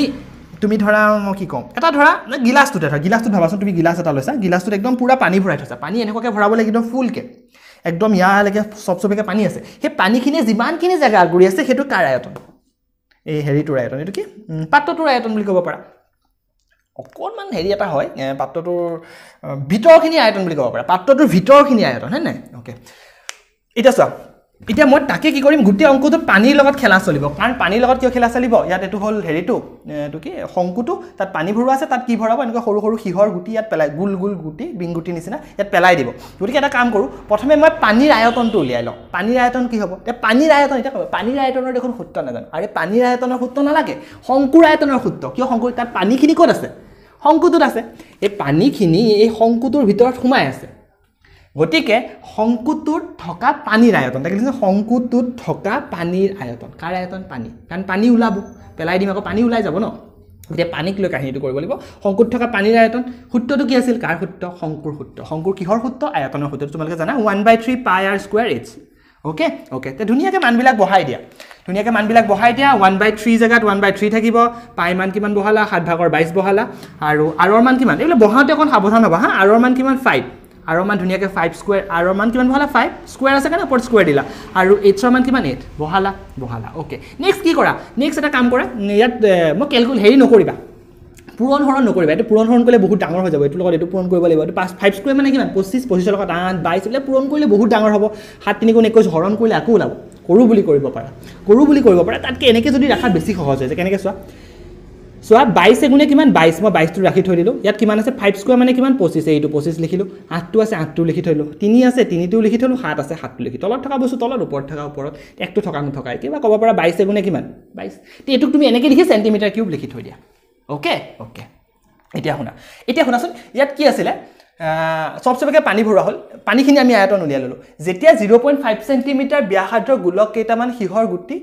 তুমি ধৰা মই কি ক'ম এটা ধৰা গিলাচটোতে ধৰা গিলাচটো ভাবাচোন তুমি গিলাচ এটা লৈছা গিলাচটোত একদম পূৰা পানী ভৰাই থৈছা পানী এনেকুৱাকৈ ভৰাব একদম ফুলকৈ একদম ইয়ালৈকে চব চপচপীয়াকৈ পানী আছে সেই পানীখিনিয়ে যিমানখিনি জেগা আগুৰি আছে সেইটো কাৰ আয়তন এই হেৰিটোৰ আয়তন এইটো কি পাত্ৰটোৰ আয়তন বুলি ক'ব পাৰা অকণমান হেৰি এটা হয় পাত্ৰটোৰ ভিতৰখিনি আয়তন বুলি ক'ব পাৰা পাত্ৰটোৰ ভিতৰখিনি আয়তন হয় নাই অ'কে এতিয়া চোৱা এতিয়া মই তাকে কি কৰিম গোটেই অংকটো পানীৰ লগত খেলা চলিব কাৰণ পানীৰ লগত কিয় খেলা চলিব ইয়াত এইটো হ'ল হেৰিটো এইটো কি শংকুটো তাত পানী ভৰোৱা আছে তাত কি ভৰাব এনেকুৱা সৰু সৰু সিহৰ গুটি ইয়াত পেলাই গোল গোল গুটি বিং বিংগুটি নিচিনা ইয়াত পেলাই দিব গতিকে এটা কাম কৰোঁ প্ৰথমে মই পানীৰ আয়তনটো উলিয়াই লওঁ পানীৰ আয়তন কি হ'ব এতিয়া পানীৰ আয়তন এতিয়া ক'ব পানীৰ আয়তনৰ দেখোন সূত্ৰ নাজানো এই পানীৰ আয়তনৰ সূত্ৰ নালাগে শংকুৰ আয়তনৰ সূত্ৰ কিয় শংকুৰ তাত পানীখিনি ক'ত আছে শংকুটোত আছে এই পানীখিনি এই শংকুটোৰ ভিতৰত সোমাই আছে গতিকে শংকুটোত থকা পানীৰ আয়তন তাকে লিখিছে শংকুটোত থকা পানীৰ আয়তন কাৰ আয়তন পানী কাৰণ পানী ওলাব পেলাই দিম আকৌ পানী ওলাই যাব ন গতিকে পানীক লৈ কাহিনীটো কৰিব লাগিব শংকুত থকা পানীৰ আয়তন সূত্ৰটো কি আছিল কাৰ সূত্ৰ শংকুৰ সূত্ৰ শংকুৰ কিহৰ সূত্ৰ আয়তনৰ সূত্ৰটো তোমালোকে জানা one by three pi R square it's okay okay তে ধুনীয়াকৈ মানবিলাক বহাই দিয়া ধুনীয়াকৈ মানবিলাক বহাই দিয়া ওৱান বাই থ্ৰী জেগাত ওৱান বাই থ্ৰী থাকিব পাই মান কিমান বহালা সাত ভাগৰ বাইছ বহালা আৰু আৰৰ মান কিমান এইবিলাক বহাওঁতে অকণ সাৱধান হ'ব হা আৰৰ মান কিমান ফাইভ আৰু মান ধুনীয়াকৈ ফাইভ স্কুৱেৰ আৰু মান কিমান বহালা ফাইভ স্কুৱেৰ আছে কাৰণে ওপৰত স্কুৱেৰ দিলা আৰু এইটৰ মান কিমান এইট বহালা বহালা অ'কে নেক্সট কি কৰা নেক্সট এটা কাম কৰা ইয়াত মই কেলকুল হেৰি নকৰিবা পূৰণ হৰণ নকৰিবা এইটো পূৰণ হৰণ কৰিলে বহুত ডাঙৰ হৈ যাব এইটোৰ লগত এইটো পূৰণ কৰিব লাগিব এইটো পাঁচ ফাইভ স্কুৱেৰ মানে কিমান পঁচিছ পঁচিছ লগত আঠ বাইছ এইবিলাক পূৰণ কৰিলে বহুত ডাঙৰ হ'ব সাত তিনি গুণ একৈছ হৰণ কৰিলে আকৌ ওলাব কৰোঁ বুলি কৰিব পাৰা কৰোঁ বুলি কৰিব পাৰা তাতকৈ এনেকৈ যদি ৰখাত বেছি সহজ হৈছে কেনেকৈ চোৱা চোৱা বাইছ এগুণে কিমান বাইছ মই বাইছটো ৰাখি থৈ দিলোঁ ইয়াত কিমান আছে ফাইভ স্কোৱাৰ মানে কিমান পঁচিছে এইটো পঁচিছ লিখিলোঁ আঠটো আছে আঠটো লিখি থৈ দিলোঁ তিনি আছে তিনিটো লিখি থ'লোঁ সাত আছে সাতটো লিখি তলত থকা বস্তু তলত ওপৰত থকা ওপৰত একটো থকা নথকা কিবা ক'ব পাৰা বাইছ এগুণে কিমান বাইছ এইটোক তুমি এনেকৈ লিখি চেণ্টিমিটাৰ কিউব লিখি থৈ দিয়া অ'কে অ'কে এতিয়া শুনা এতিয়া শুনাচোন ইয়াত কি আছিলে চবচবকৈ পানী ভৰোৱা হ'ল পানীখিনি আমি আয়তন উলিয়াই ল'লোঁ যেতিয়া জিৰ' পইণ্ট ফাইভ চেণ্টিমিটাৰ ব্যাসাৰ্ধৰ গোলক কেইটামান সিহৰ গুটি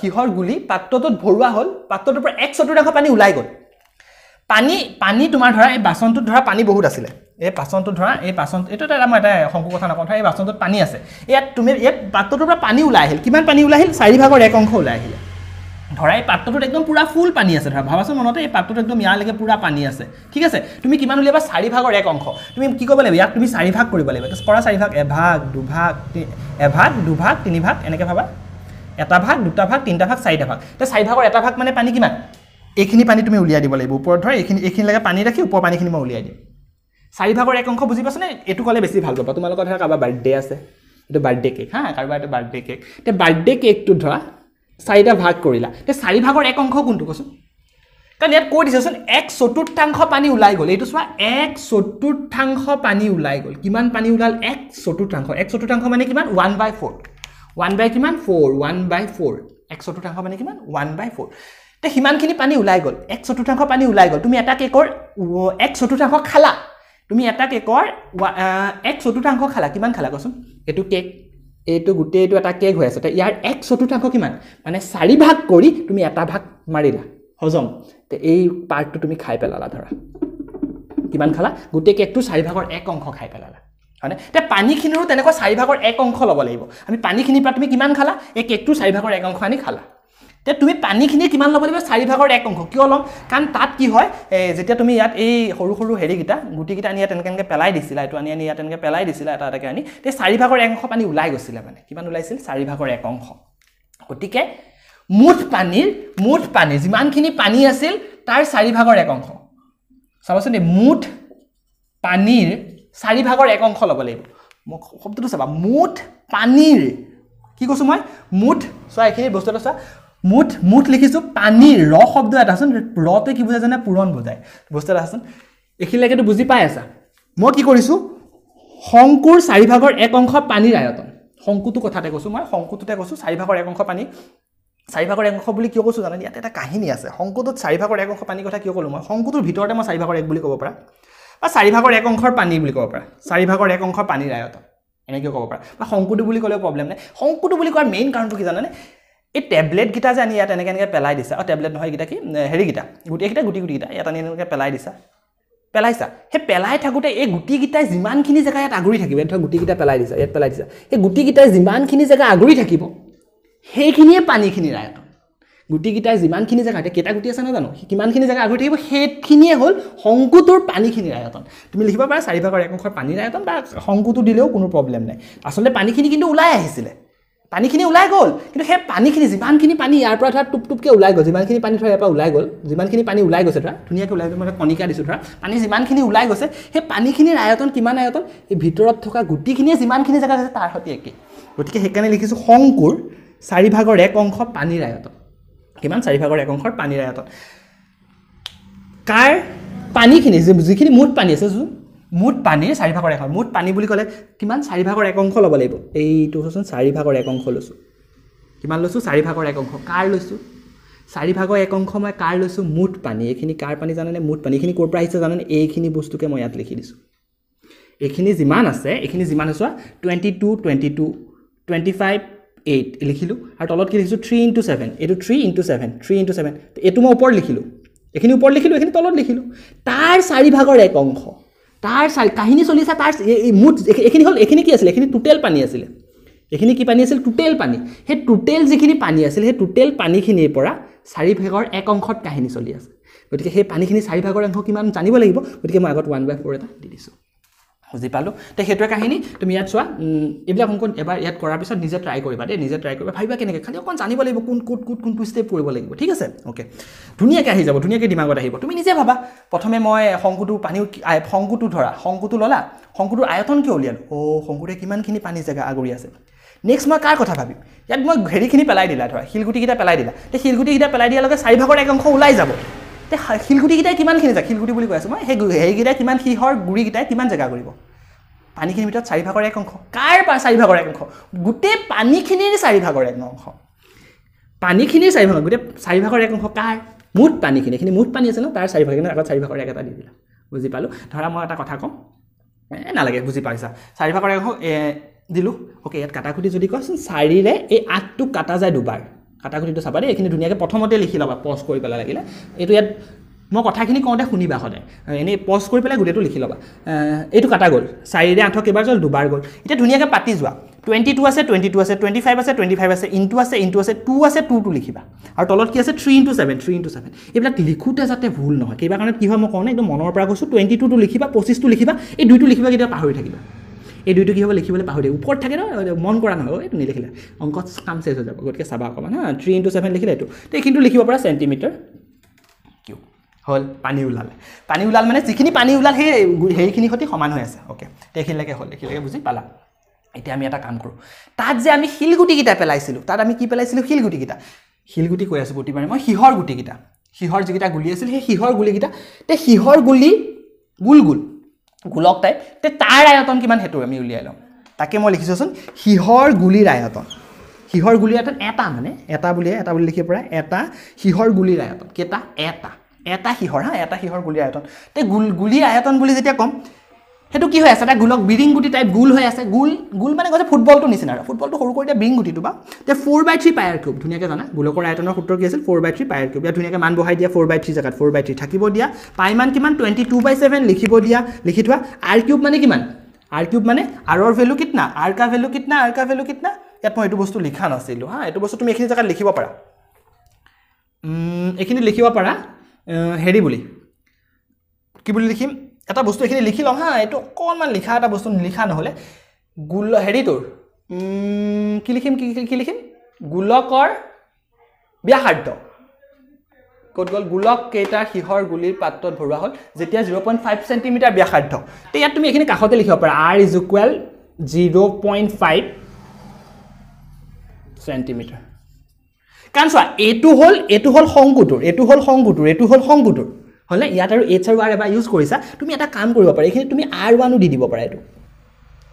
সিহৰ গুলি পাত্ৰটোত ভৰোৱা হ'ল পাত্ৰটোৰ পৰা এক চতুৰ্থাংশ পানী ওলাই গ'ল পানী পানী তোমাৰ ধৰা এই বাচনটোত ধৰা পানী বহুত আছিলে এই বাচনটোত ধৰা এই বাচন এইটো এটা মই এটা শংকু কথা নকওঁ ধৰা এই বাচনটোত পানী আছে ইয়াত তুমি এই পাত্ৰটোৰ পৰা পানী ওলাই আহিল কিমান পানী ওলাই আহিল চাৰি এক অংশ ওলাই আহিলে ধৰা এই পাত্ৰটোত একদম পূৰা ফুল পানী আছে ধৰা ভাবাচোন মনতে এই পাত্ৰটো একদম ইয়াৰ ইয়ালৈকে পূৰা পানী আছে ঠিক আছে তুমি কিমান উলিয়াবা চাৰিভাগৰ এক অংশ তুমি কি কৰিব লাগিব ইয়াক তুমি চাৰিভাগ কৰিব লাগিব কৰা চাৰিভাগ এভাগ দুভাগ এভাগ দুভাগ তিনিভাগ এনেকৈ ভাবা এটা ভাগ দুটা ভাগ তিনিটা ভাগ চাৰিটা ভাগ তে চাৰিভাগৰ এটা ভাগ মানে পানী কিমান এইখিনি পানী তুমি উলিয়াই দিব লাগিব ওপৰত ধৰা এইখিনি এইখিনি লাগে পানী ৰাখি ওপৰৰ পানীখিনি মই উলিয়াই দিম চাৰিভাগৰ এক অংশ বুজি পাইছানে এইটো ক'লে বেছি ভাল পাবা তোমালোকৰ ধৰা কাৰোবাৰ বাৰ্থডে আছে এইটো বাৰ্থডে কেক হা কাৰোবাৰ এইটো বাৰ্থডে কেক তে বাৰ্থডে কেকটোত ধৰা চাৰিটা ভাগ কৰিলা সেই চাৰি ভাগৰ এক অংশ কোনটো কচোন কাৰণ ইয়াত কৈ দিছেচোন এক চতুৰ্থাংশ পানী ওলাই গ'ল এইটো চোৱা এক চতুৰ্থাংশ পানী ওলাই গ'ল কিমান পানী ওলাল এক চতুৰ্থাংশ এক চতুৰ্থাংশ মানে কিমান one by four one by কিমান ফ'ৰ ওৱান বাই ফ'ৰ এক চতুৰ্থাংশ মানে কিমান ওৱান বাই ফ'ৰ তে সিমানখিনি পানী ওলাই গ'ল এক চতুৰ্থাংশ পানী ওলাই গ'ল তুমি এটা কেকৰ এক চতুৰ্থাংশ খালা তুমি এটা কেকৰ এক চতুৰ্থাংশ খালা কিমান খালা কচোন এইটো কেক এইটো গোটেই এইটো এটা কেক হৈ আছে তে ইয়াৰ এক চতুৰ্থাংশ কিমান মানে চাৰি ভাগ কৰি তুমি এটা ভাগ মাৰিলা হজম তে এই পাৰ্টটো তুমি খাই পেলালা ধৰা কিমান খালা গোটেই কেকটো চাৰিভাগৰ এক অংশ খাই পেলালা হয়নে এতিয়া পানীখিনিৰো তেনেকুৱা চাৰিভাগৰ এক অংশ ল'ব লাগিব আমি পানীখিনিৰ পৰা তুমি কিমান খালা এই কেকটো চাৰিভাগৰ এক অংশ আনি খালা তে তুমি পানীখিনি কিমান ল'ব লাগিব চাৰি ভাগৰ এক অংশ কিয় ল'ম কাৰণ তাত কি হয় যেতিয়া তুমি ইয়াত এই সৰু সৰু হেৰিকেইটা গুটিকেইটা আনি ইয়াত তেনেকৈ পেলাই দিছিলা এইটো আনি আনি ইয়াত তেনেকৈ পেলাই দিছিলা এটা এটাকৈ আনি তেতিয়া চাৰিভাগৰ এক অংশ পানী ওলাই গৈছিলে মানে কিমান ওলাইছিল চাৰিভাগৰ এক অংশ গতিকে মুঠ পানীৰ মুঠ পানী যিমানখিনি পানী আছিল তাৰ চাৰিভাগৰ এক অংশ চাবাচোন দেই মুঠ পানীৰ চাৰিভাগৰ এক অংশ ল'ব লাগিব মই শব্দটো চাবা মুঠ পানীৰ কি কৈছোঁ মই মুঠ চোৱা এইখিনি বস্তু এটা চোৱা মুঠ মুঠ লিখিছোঁ পানীৰ ৰ শব্দ এটাচোন ৰটোৱে কি বুজাই জানে পূৰণ বুজায় বস্তু এটা এটাচোন এইখিনিলৈকেতো বুজি পাই আছা মই কি কৰিছোঁ শংকুৰ চাৰিভাগৰ এক অংশ পানীৰ আয়তন শংকুটো কথাতে কৈছোঁ মই শংকুটোতে কৈছোঁ চাৰিভাগৰ এক অংশ পানী চাৰিভাগৰ এক অংশ বুলি কিয় কৈছোঁ জানে ইয়াতে এটা কাহিনী আছে শংকুটোত চাৰিভাগৰ এক অংশ পানীৰ কথা কিয় ক'লোঁ মই শংকুটোৰ ভিতৰতে মই চাৰিভাগৰ এক বুলি ক'ব পাৰা বা চাৰিভাগৰ এক অংশৰ পানী বুলি ক'ব পাৰা চাৰিভাগৰ এক অংশ পানীৰ আয়তন এনেকৈ ক'ব পাৰা বা শংকুটো বুলি ক'লেও প্ৰব্লেম নাই শংকুটো বুলি কোৱাৰ মেইন কাৰণটো কি জানেনে এই টেবলেটকেইটা যে আনি ইয়াত এনেকৈ এনেকৈ পেলাই দিছা আৰু টেবলেট নহয় এইকেইটা কি হেৰিকেইটা গোটেইকেইটা গুটি গুটিকেইটা ইয়াত আনি এনেকৈ পেলাই দিছা পেলাইছা সেই পেলাই থাকোঁতে এই গুটিকেইটাই যিমানখিনি জেগা ইয়াত আগুৰি থাকিব ইয়াত গুটিকেইটা পেলাই দিছা ইয়াত পেলাই দিছা সেই গুটিকেইটাই যিমানখিনি জেগা আগুৰি থাকিব সেইখিনিয়ে পানীখিনি নাই আকৌ গুটিকেইটাই যিমানখিনি জেগা এতিয়া কেইটা গুটি আছে নাজানো কিমানখিনি জেগা আগুৰি থাকিব সেইখিনিয়ে হ'ল শংকুটোৰ পানীখিনিৰ আয়তন তুমি লিখিব পাৰা চাৰিভাগৰ একাংশৰ পানীৰ আয়তন বা শংকুটো দিলেও কোনো প্ৰব্লেম নাই আচলতে পানীখিনি কিন্তু ওলাই আহিছিলে পানীখিনি ওলাই গ'ল কিন্তু সেই পানীখিনি যিমানখিনি পানী ইয়াৰ পৰা ধৰা টুপ টুপকৈ ওলাই গ'ল যিমানখিনি পানী ধৰা ইয়াৰ পৰা ওলাই গ'ল যিমানখিনি পানী ওলাই গৈছে ধৰা ধুনীয়াকৈ ওলাই গৈছে মই কণিকা দিছোঁ ধৰা পানী যিমানখিনি ওলাই গৈছে সেই পানীখিনিৰ আয়তন কিমান আয়তন এই ভিতৰত থকা গুটিখিনিয়ে যিমানখিনি জেগা আছে তাৰ সৈতে একে গতিকে সেইকাৰণে লিখিছোঁ শংকুৰ চাৰিভাগৰ এক অংশ পানীৰ আয়তন কিমান চাৰিভাগৰ এক অংশৰ পানীৰ আয়তন কাৰ পানীখিনি যিখিনি মুঠ পানী আছে যোন মুঠ পানীৰ চাৰি ভাগৰ এক অংশ মুঠ পানী বুলি ক'লে কিমান চাৰি ভাগৰ এক অংশ ল'ব লাগিব এইটো হৈছোন চাৰি ভাগৰ এক অংশ লৈছোঁ কিমান লৈছোঁ চাৰি ভাগৰ এক অংশ কাৰ লৈছোঁ চাৰি ভাগৰ এক অংশ মই কাৰ লৈছোঁ মুঠ পানী এইখিনি কাৰ পানী জানেনে মুঠ পানী এইখিনি ক'ৰ পৰা আহিছে জানেনে এইখিনি বস্তুকে মই ইয়াত লিখি দিছোঁ এইখিনি যিমান আছে এইখিনি যিমান আছে twenty two twenty two twenty five eight লিখিলোঁ আৰু তলত কি লিখিছোঁ থ্ৰী ইণ্টু ছেভেন এইটো three into seven three into seven এইটো মই ওপৰত লিখিলোঁ এইখিনি ওপৰত লিখিলোঁ এইখিনি তলত লিখিলোঁ তাৰ চাৰি ভাগৰ এক অংশ তাৰ চাই কাহিনী চলিছে তাৰ এই মুঠ এইখিনি হ'ল এইখিনি কি আছিলে এইখিনি টোটেল পানী আছিলে এইখিনি কি পানী আছিল টোটেল পানী সেই টোটেল যিখিনি পানী আছিল সেই টোটেল পানীখিনিৰ পৰা চাৰিভাগৰ এক অংশত কাহিনী চলি আছে গতিকে সেই পানীখিনি চাৰিভাগৰ অংশ কিমান জানিব লাগিব গতিকে মই আগত ওৱান বাই ফ'ৰ এটা দি দিছোঁ বুজি পালোঁ তে সেইটোৱে কাহিনী তুমি ইয়াত চোৱা এইবিলাক অংকন এবাৰ ইয়াত কৰাৰ পিছত নিজে ট্ৰাই কৰিবা দেই নিজে ট্ৰাই কৰিবা ভাবিবা কেনেকৈ খালী অকণ জানিব লাগিব কোন ক'ত ক'ত কোনটো ষ্টেপ কৰিব লাগিব ঠিক আছে অ'কে ধুনীয়াকৈ আহি যাব ধুনীয়াকৈ দিমাগত আহিব তুমি নিজে ভাবা প্ৰথমে মই শংকুটো পানী শংকুটো ধৰা শংকুটো ল'লা শংকুটোৰ আয়তন কিয় উলিয়ালো অ' শংকুটোৱে কিমানখিনি পানী জেগা আগুৰি আছে নেক্সট মই কাৰ কথা ভাবিম ইয়াত মই হেৰিখিনি পেলাই দিলা ধৰা শিলগুটিকেইটা পেলাই দিলা তে শিলগুটিকেইটা পেলাই দিয়াৰ লগে চাৰি ভাগৰ এক অংশ ওলাই যাব তে শিলগুটিকেইটাই কিমানখিনি যায় শিলগুটি বুলি কৈ আছোঁ মই সেই সেইকেইটাই কিমান সিহৰ গুৰিকেইটাই কিমান জেগা কৰিব পানীখিনিৰ ভিতৰত চাৰিভাগৰ এক অংশ কাৰ পা চাৰিভাগৰ এক অংশ গোটেই পানীখিনিৰ চাৰিভাগৰ এক অংশ পানীখিনিৰ চাৰিভাগ গোটেই চাৰিভাগৰ এক অংশ কাৰ মুঠ পানীখিনি এইখিনি মুঠ পানী আছে ন তাৰ চাৰিভাগ আগত চাৰিভাগৰ এক এটা দি দিলা বুজি পালোঁ ধৰা মই এটা কথা কওঁ এই নালাগে বুজি পাইছা চাৰিভাগৰ এক অংশ দিলোঁ অ'কে ইয়াত কাটাখুটি যদি কোৱাচোন চাৰিৰে এই আঠটো কাটা যায় দুবাৰ কুটিটো চাবা দেই এইখিনি ধুনীয়াকৈ প্ৰথমতে লিখি ল'বা পজ কৰি পেলাই লাগিলে এইটো ইয়াত মই কথাখিনি কওঁতে শুনিবা সদায় এনেই পজ কৰি পেলাই গোটেইটো লিখি ল'বা এইটো কাটা গ'ল চাৰিৰে আঠ কেইবাৰ গ'ল দুবাৰ গ'ল এতিয়া ধুনীয়াকৈ পাতি যোৱা টুৱেণ্টি টু আছে টুৱেণ্টি টু আছে টুৱেণ্টি ফাইভ আছে টুৱেণ্টি ফাইভ আছে ইনটু আছে ইনটু আছে টু আছে টু টু লিখিবা আৰু তলত কি আছে three into seven three into seven এইবিলাক লিখোঁতে যাতে ভুল নহয় কেইবাৰ কাৰণে কি হয় মই কওঁ নে এইটো মনৰ পৰা কৈছোঁ টুৱেণ্টি টুটো লিখিবা পঁচিছটো লিখিবা এই দুইটো লিখিবা কেতিয়াবা পাহৰি থাকিবা এই দুইটো কি হ'ব লিখিবলৈ পাহৰি দিয়ে ওপৰত থাকে ন মন কৰা নহ'ব এইটো নিলিখিলে অংকত কাম চেজ হৈ যাব গতিকে চাবা অকণমান হা থ্ৰী ইণ্টু ছেভেন লিখিলে এইটো তো এইখিনিটো লিখিব পৰা চেণ্টিমিটাৰ কিউ হ'ল পানী ওলালে পানী ওলাল মানে যিখিনি পানী ওলাল সেই সেইখিনিৰ সৈতে সমান হৈ আছে অ'কে সেইখিনিলৈকে হ'ল সেইখিনিলৈকে বুজি পালা এতিয়া আমি এটা কাম কৰোঁ তাত যে আমি শিলগুটিকেইটা পেলাইছিলোঁ তাত আমি কি পেলাইছিলোঁ শিলগুটিকেইটা শিলগুটি কৈ আছোঁ প্ৰতিবাৰে মই সিহৰ গুটিকেইটা সিহৰ যিকেইটা গুলি আছিল সেই সিহৰ গুলিকেইটা তে সিহৰ গুলি গুল গুল গোলক টাইপ তে তাৰ আয়তন কিমান সেইটো আমি উলিয়াই লওঁ তাকে মই লিখিছোঁচোন সিহৰ গুলিৰ আয়তন সিহৰ গুলিৰ আয়তন এটা মানে এটা বুলিয়ে এটা বুলি লিখিব পৰা এটা সিহৰ গুলিৰ আয়তন কেইটা এটা এটা সিহৰ হা এটা সিহৰ গুলিৰ আয়তন তে গুল গুলিৰ আয়তন বুলি যেতিয়া ক'ম সেইটো কি হৈ আছে এটা গোলক গুটি টাইপ গোল হৈ আছে গোল গোল মানে কৈছে ফুটবলটো নিচিনা আৰু ফুটবলটো সৰু কৰি দিয়া গুটিটো বা এতিয়া four by three power cube ধুনীয়াকৈ জানা গোলকৰ আইটনৰ সূত্ৰ কি আছিল four by three power cube ইয়াত ধুনীয়াকৈ মান বহাই দিয়া ফ'ৰ বাই থ্ৰী জেগাত ফ'ৰ বাই থ্ৰী থাকিব দিয়া পাই মান কিমান টুৱেণ্টি টু বাই ছেভেন লিখিব দিয়া লিখি থোৱা আৰ কিউব মানে কিমান আৰ কিউব মানে আৰৰ ভেলু কিতনা আৰ কা ভেলু কিতনা আৰ কা ভেলু কিতনা ইয়াত মই এইটো বস্তু লিখা নাছিলোঁ হা এইটো বস্তু তুমি এইখিনি জেগাত লিখিব পাৰা এইখিনি লিখিব পাৰা হেৰি বুলি কি বুলি লিখিম এটা বস্তু এইখিনি লিখি লওঁ হা এইটো অকণমান লিখা এটা বস্তু লিখা নহ'লে গোল হেৰি তোৰ কি লিখিম কি কি লিখিম গোলকৰ ব্যাসাৰ্ধ ক'ত গ'ল গোলক কেইটাৰ সিহৰ গুলিৰ পাত্ৰত ভৰোৱা হ'ল যেতিয়া জিৰ' পইণ্ট ফাইভ চেণ্টিমিটাৰ ব্যাসাৰ্ধ তে ইয়াত তুমি এইখিনি কাষতে লিখিব পাৰা R is equal zero' point five centimetre কাৰণ চোৱা এইটো হ'ল এইটো হ'ল শংকুটোৰ এইটো হ'ল শংকুটোৰ এইটো হ'ল শংকুটোৰ হ'লে ইয়াত আৰু এইচ আৰু আৰ এবাৰ ইউজ কৰিছা তুমি এটা কাম কৰিব পাৰা এইখিনি তুমি আৰ ওৱানো দি দিব পাৰা এইটো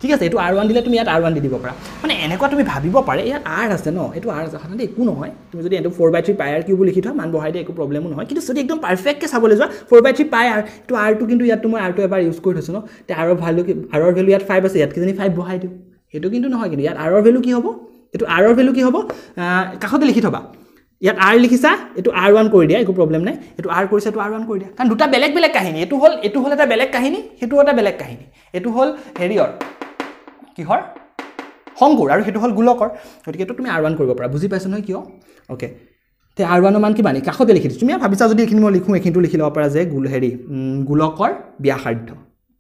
ঠিক আছে এইটো আৰ ওৱান দিলে তুমি ইয়াত আৰ ওৱান দি দিব পাৰা মানে এনেকুৱা তুমি ভাবিব পাৰে ইয়াত আৰ আছে ন এইটো আৰ আছে সাধাৰণতে একো নহয় তুমি যদি এইটো four by three pi R কিউবো লিখি থোৱা মান বঢ়াই দিয়া একো প্ৰব্লেমো নহয় কিন্তু যদি একদম পাৰফেক্টকৈ চাবলৈ যোৱা four by three pi R এইটো আৰটো কিন্তু ইয়াত তোমাৰ আৰটো এবাৰ ইউজ কৰি থৈছোঁ ন তে আৰৰ ভেলু আৰৰ ভেলু ইয়াত ফাইভ আছে ইয়াত কিজানি ফাইভ বঢ়াই দিওঁ সেইটো কিন্তু নহয় কিন্তু ইয়াত আৰৰ ভেলু কি হ'ব এইটো আৰৰ ভেলু কি হ'ব কাষতে লিখি থবা ইয়াত আৰ লিখিছা এইটো আৰ ওৱান কৰি দিয়া একো প্ৰব্লেম নাই এইটো আৰ কৰিছে এইটো আৰ ওৱান কৰি দিয়া কাৰণ দুটা বেলেগ বেলেগ কাহিনী এইটো হ'ল এইটো হ'ল এটা বেলেগ কাহিনী সেইটো এটা বেলেগ কাহিনী এইটো হ'ল হেৰিয়ৰ কিহৰ শংকুৰ আৰু সেইটো হ'ল গোলকৰ গতিকে এইটো তুমি আৰ ওৱান কৰিব পাৰা বুজি পাইছ নহয় কিয় অ'কে তে আৰ ওৱানৰ মান কিমান কাষতে লিখি দিছোঁ তুমি ভাবিছা যদি এইখিনি মই লিখোঁ এইখিনিটো লিখি ল'ব পাৰা যে গোল হেৰি গোলকৰ ব্যাসাৰ্ধ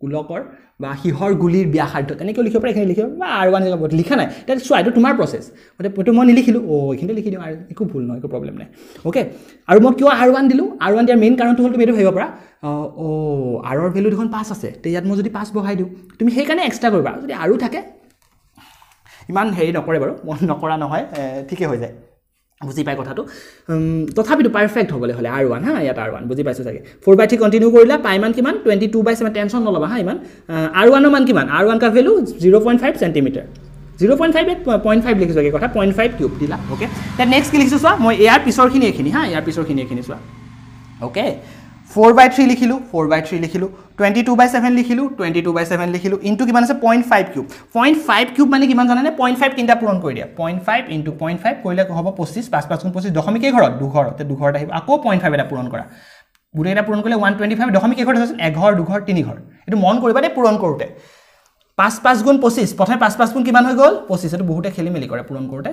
উলকৰ বা সিহঁৰ গুলিৰ ব্যাসাৰ্থ তেনেকৈ লিখিব পাৰে এইখিনি লিখিব বা আৰু আন জেগাবোৰত লিখা নাই তেতিয়া চোৱা এইটো তোমাৰ প্ৰচেছ গতিকে এইটো মই নিলিখিলোঁ অ' এইখিনিতে লিখি দিওঁ আৰু একো ভুল নহয় একো প্ৰব্লেম নাই অ'কে আৰু মই কিয় আৰু ওৱান দিলোঁ আৰু ওৱান দিয়াৰ মেইন কাৰণটো হ'ল তুমি এইটো ভাবিব পাৰা অ' আৰৰ ভেলু দেখোন পাঁচ আছে তে ইয়াত মই যদি পাঁচ বহাই দিওঁ তুমি সেইকাৰণে এক্সট্ৰা কৰিবা যদি আৰু থাকে ইমান হেৰি নকৰে বাৰু মন নকৰা নহয় ঠিকেই হৈ যায় বুজি পায় কথাটো তথাপিতো পাৰফেক্ট হ'বলৈ হ'লে আৰ ওৱান হা ইয়াত আৰ ওৱান বুজি পাইছোঁ চাগে ফ'ৰ বাই থ্ৰী কণ্টিনিউ কৰিলা পাইমান কিমান twenty two by seven tension নল'বা হা ইমান আৰ ওৱানৰ মান কিমান আৰ ওৱান কাৰ value zero' point five centimetre zero' point five eight point five লিখিছোঁ এই কথা পইণ্ট ফাইভ কিউব দিলা অ'কে তাত নেক্সট কি লিখিছোঁ চোৱা মই ইয়াৰ পিছৰখিনি এইখিনি হা ইয়াৰ পিছৰখিনি এইখিনি চোৱা অ'কে ফ'ৰ বাই থ্ৰী লিখিলোঁ ফ'ৰ বাই থ্ৰী লিখিলোঁ টুৱেণ্টি টু বাই ছেভেন লিখিলোঁ টুৱেণ্টি টু বাই ছেভেন লিখিলোঁ ইনটো কিমান আছে point five cube point five cube মানে কিমান জানেনে পইণ্ট ফাইভ তিনিটা পূৰণ কৰি দিয়া point five into point five কৰিলে হ'ব পঁচিছ পাঁচ পাঁচ গুণ পঁচিছ দশমিকে ঘৰত দুঘৰ তে দুঘৰত আহিব আকৌ পইণ্ট ফাইভ এটা পূৰণ কৰা গোটেইকেইটা পূৰণ কৰিলে ওৱান টুৱেণ্টি ফাইভ দশমিকে ঘৰত হৈছে এঘৰ দুঘৰ তিনিঘৰ এইটো মন কৰিবা দেই পূৰণ কৰোঁতে পাঁচ পাঁচ গুণ পঁচিছ প্ৰথমে পাঁচ পাঁচ গুণ কিমান হৈ গ'ল পঁচিছ এইটো বহুতে খেলি মেলি কৰে পূৰণ কৰোঁতে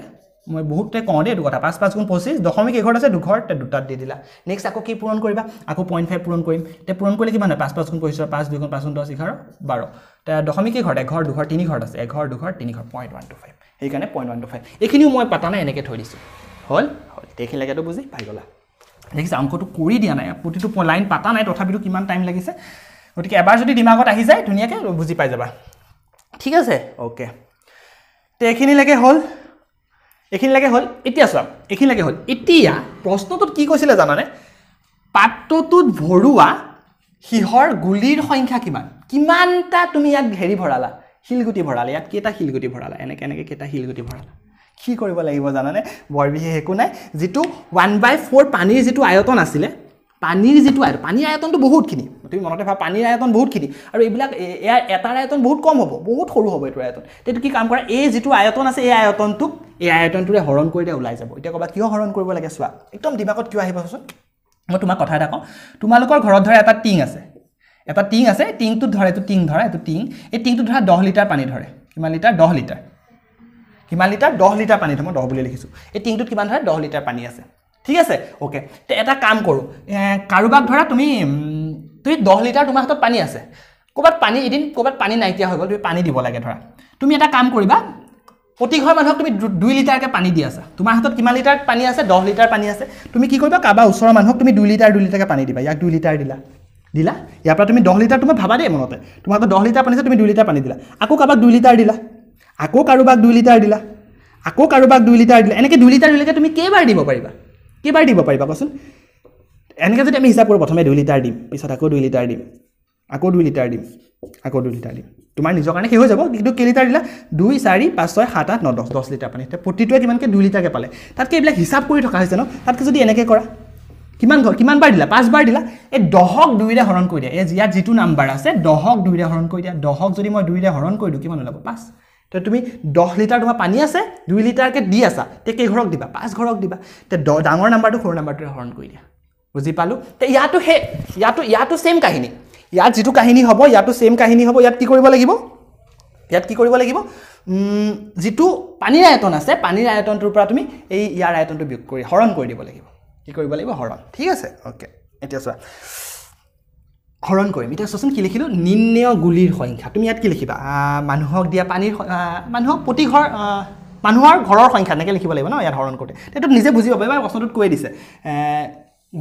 মই বহুতে কওঁ দেই এইটো কথা পাঁচ পাঁচ গুণ পঁচিছ দশমিক এঘৰত আছে দুঘৰ তে দুটাত দি দিলা নেক্সট আকৌ কি পূৰণ কৰিবা আকৌ পইণ্ট ফাইভ পূৰণ কৰিম তে পূৰণ কৰিলে কিমান হয় পাঁচ পাঁচ গুণ পঁচিছ পাঁচ দুই গুণ পাঁচ গুণ দহ এঘাৰ বাৰ তে দশমিক কেইঘৰত এঘৰ দুঘৰ তিনি ঘৰত আছে এঘৰ দুঘৰ তিনি ঘৰ পইণ্ট ওৱান টু ফাইভ সেইকাৰণে পইণ্ট ওৱান টু ফাইভ এইখিনিও মই পাতা নাই এনেকৈ থৈ দিছোঁ হ'ল হ'ল সেইখিনিলৈকেতো বুজি পাই গ'লা দেখিছা অংকটো কৰি দিয়া নাই প্ৰতিটো লাইন পাতা নাই তথাপিতো কিমান টাইম লাগিছে গতিকে এবাৰ যদি ডিমাগত আহি যায় ধুনীয়াকৈ বুজি পাই যাবা ঠিক আছে অ'কে তে এইখিনিলৈকে হ'ল এইখিনিলৈকে হ'ল এতিয়া চোৱা এইখিনিলৈকে হ'ল এতিয়া প্ৰশ্নটোত কি কৈছিলে জানানে পাত্ৰটোত ভৰোৱা সিহঁৰ গুলিৰ সংখ্যা কিমান কিমানটা তুমি ইয়াত হেৰি ভৰালা শিলগুটি ভৰালা ইয়াত কেইটা শিলগুটি ভৰালা এনেকৈ এনেকৈ কেইটা শিলগুটি ভৰালা কি কৰিব লাগিব জানানে বৰ বিশেষ একো নাই যিটো ওৱান বাই ফ'ৰ পানীৰ যিটো আয়তন আছিলে পানীৰ যিটো আয়তন পানীৰ আয়তনটো বহুতখিনি তুমি মনতে ভাবা পানীৰ আয়তন বহুতখিনি আৰু এইবিলাক এয়া এটাৰ আয়তন বহুত কম হ'ব বহুত সৰু হ'ব এইটো আয়তন তেতিয়া কি কাম কৰা এই যিটো আয়তন আছে এই আয়তনটোক এই আয়তনটোৰে হৰণ কৰি দিয়া ওলাই যাব এতিয়া ক'বা কিয় হৰণ কৰিব লাগে চোৱা একদম দিমাগত কিয় আহিব চোন মই তোমাক কথা এটা কওঁ তোমালোকৰ ঘৰত ধৰা এটা টিং আছে এটা টিং আছে টিংটোত ধৰে এইটো টিং ধৰা এইটো টিং এই টিংটোত ধৰা দহ লিটাৰ পানী ধৰে কিমান লিটাৰ দহ লিটাৰ কিমান লিটাৰ দহ লিটাৰ পানী ধৰ মই দহ বুলি লিখিছোঁ এই টিংটোত কিমান ধৰে দহ লিটাৰ পানী আছে ঠিক আছে অ'কে এটা কাম কৰোঁ কাৰোবাক ধৰা তুমি তুমি দহ লিটাৰ তোমাৰ হাতত পানী আছে ক'ৰবাত পানী এদিন ক'ৰবাত পানী নাইকিয়া হৈ গ'ল তুমি পানী দিব লাগে ধৰা তুমি এটা কাম কৰিবা প্ৰতিঘৰ মানুহক তুমি দুই লিটাৰকৈ পানী দি আছা তোমাৰ হাতত কিমান লিটাৰ পানী আছে দহ লিটাৰ পানী আছে তুমি কি কৰিবা কাৰোবাৰ ওচৰৰ মানুহক তুমি দুই লিটাৰ দুই লিটাৰকৈ পানী দিবা ইয়াক দুই লিটাৰ দিলা দিলা ইয়াৰ পৰা তুমি দহ লিটাৰ তোমাৰ ভাবা দেই মনতে তোমাৰ হাতত দহ লিটাৰ পানী আছে তুমি দুই লিটাৰ পানী দিলা আকৌ কাৰোবাক দুই লিটাৰ দিলা আকৌ কাৰোবাক দুই লিটাৰ দিলা আকৌ কাৰোবাক দুই লিটাৰ দিলা এনেকৈ দুই লিটাৰ দিলেকৈ তুমি কেইবাৰ দিব পাৰিবা কেইবাৰ দিব পাৰিবা কচোন এনেকৈ যদি আমি হিচাপ কৰোঁ প্ৰথমে দুই লিটাৰ দিম পিছত আকৌ দুই লিটাৰ দিম আকৌ দুই লিটাৰ দিম আকৌ দুই লিটাৰ দিম তোমাৰ নিজৰ কাৰণে শেষ হৈ যাব কিন্তু কেই লিটাৰ দিলা দুই চাৰি পাঁচ ছয় সাত আঠ ন দহ দহ লিটাৰ পানী এতিয়া প্ৰতিটোৱে কিমানকৈ দুই লিটাৰকৈ পালে তাতকৈ এইবিলাক হিচাপ কৰি থকা হৈছে ন তাতকৈ যদি এনেকৈ কৰা কিমান কিমানবাৰ দিলা পাঁচবাৰ দিলা এই দহক দুইৰে হৰণ কৰি দিয়া এই ইয়াত যিটো নাম্বাৰ আছে দহক দুইৰে হৰণ কৰি দিয়া দহক যদি মই দুইৰে হৰণ কৰি দিওঁ কিমান ওলাব পাঁচ তে তুমি দহ লিটাৰ তোমাৰ পানী আছে দুই লিটাৰকৈ দি আছা তে কেইঘৰক দিবা পাঁচ ঘৰক দিবা তে ডাঙৰ নাম্বাৰটো সৰু নাম্বাৰটোৱে হৰণ কৰি দিয়া বুজি পালোঁ তে ইয়াতো সেই ইয়াতো ইয়াতো ছেইম কাহিনী ইয়াত যিটো কাহিনী হ'ব ইয়াতো ছেইম কাহিনী হ'ব ইয়াত কি কৰিব লাগিব ইয়াত কি কৰিব লাগিব যিটো পানীৰ আয়তন আছে পানীৰ আয়তনটোৰ পৰা তুমি এই ইয়াৰ আয়তনটো বিয়োগ কৰি হৰণ কৰি দিব লাগিব কি কৰিব লাগিব হৰণ ঠিক আছে অ'কে এতিয়া চোৱা হৰণ কৰিম এতিয়া চোৱাচোন কি লিখিলোঁ নিৰ্ণয় গুলিৰ সংখ্যা তুমি ইয়াত কি লিখিবা মানুহক দিয়া পানীৰ মানুহক প্ৰতিঘৰ মানুহৰ ঘৰৰ সংখ্যা এনেকৈ লিখিব লাগিব ন ইয়াত হৰণ কৰোঁতে এইটো নিজে বুজি পাব এবাৰ প্ৰশ্নটোত কৈ দিছে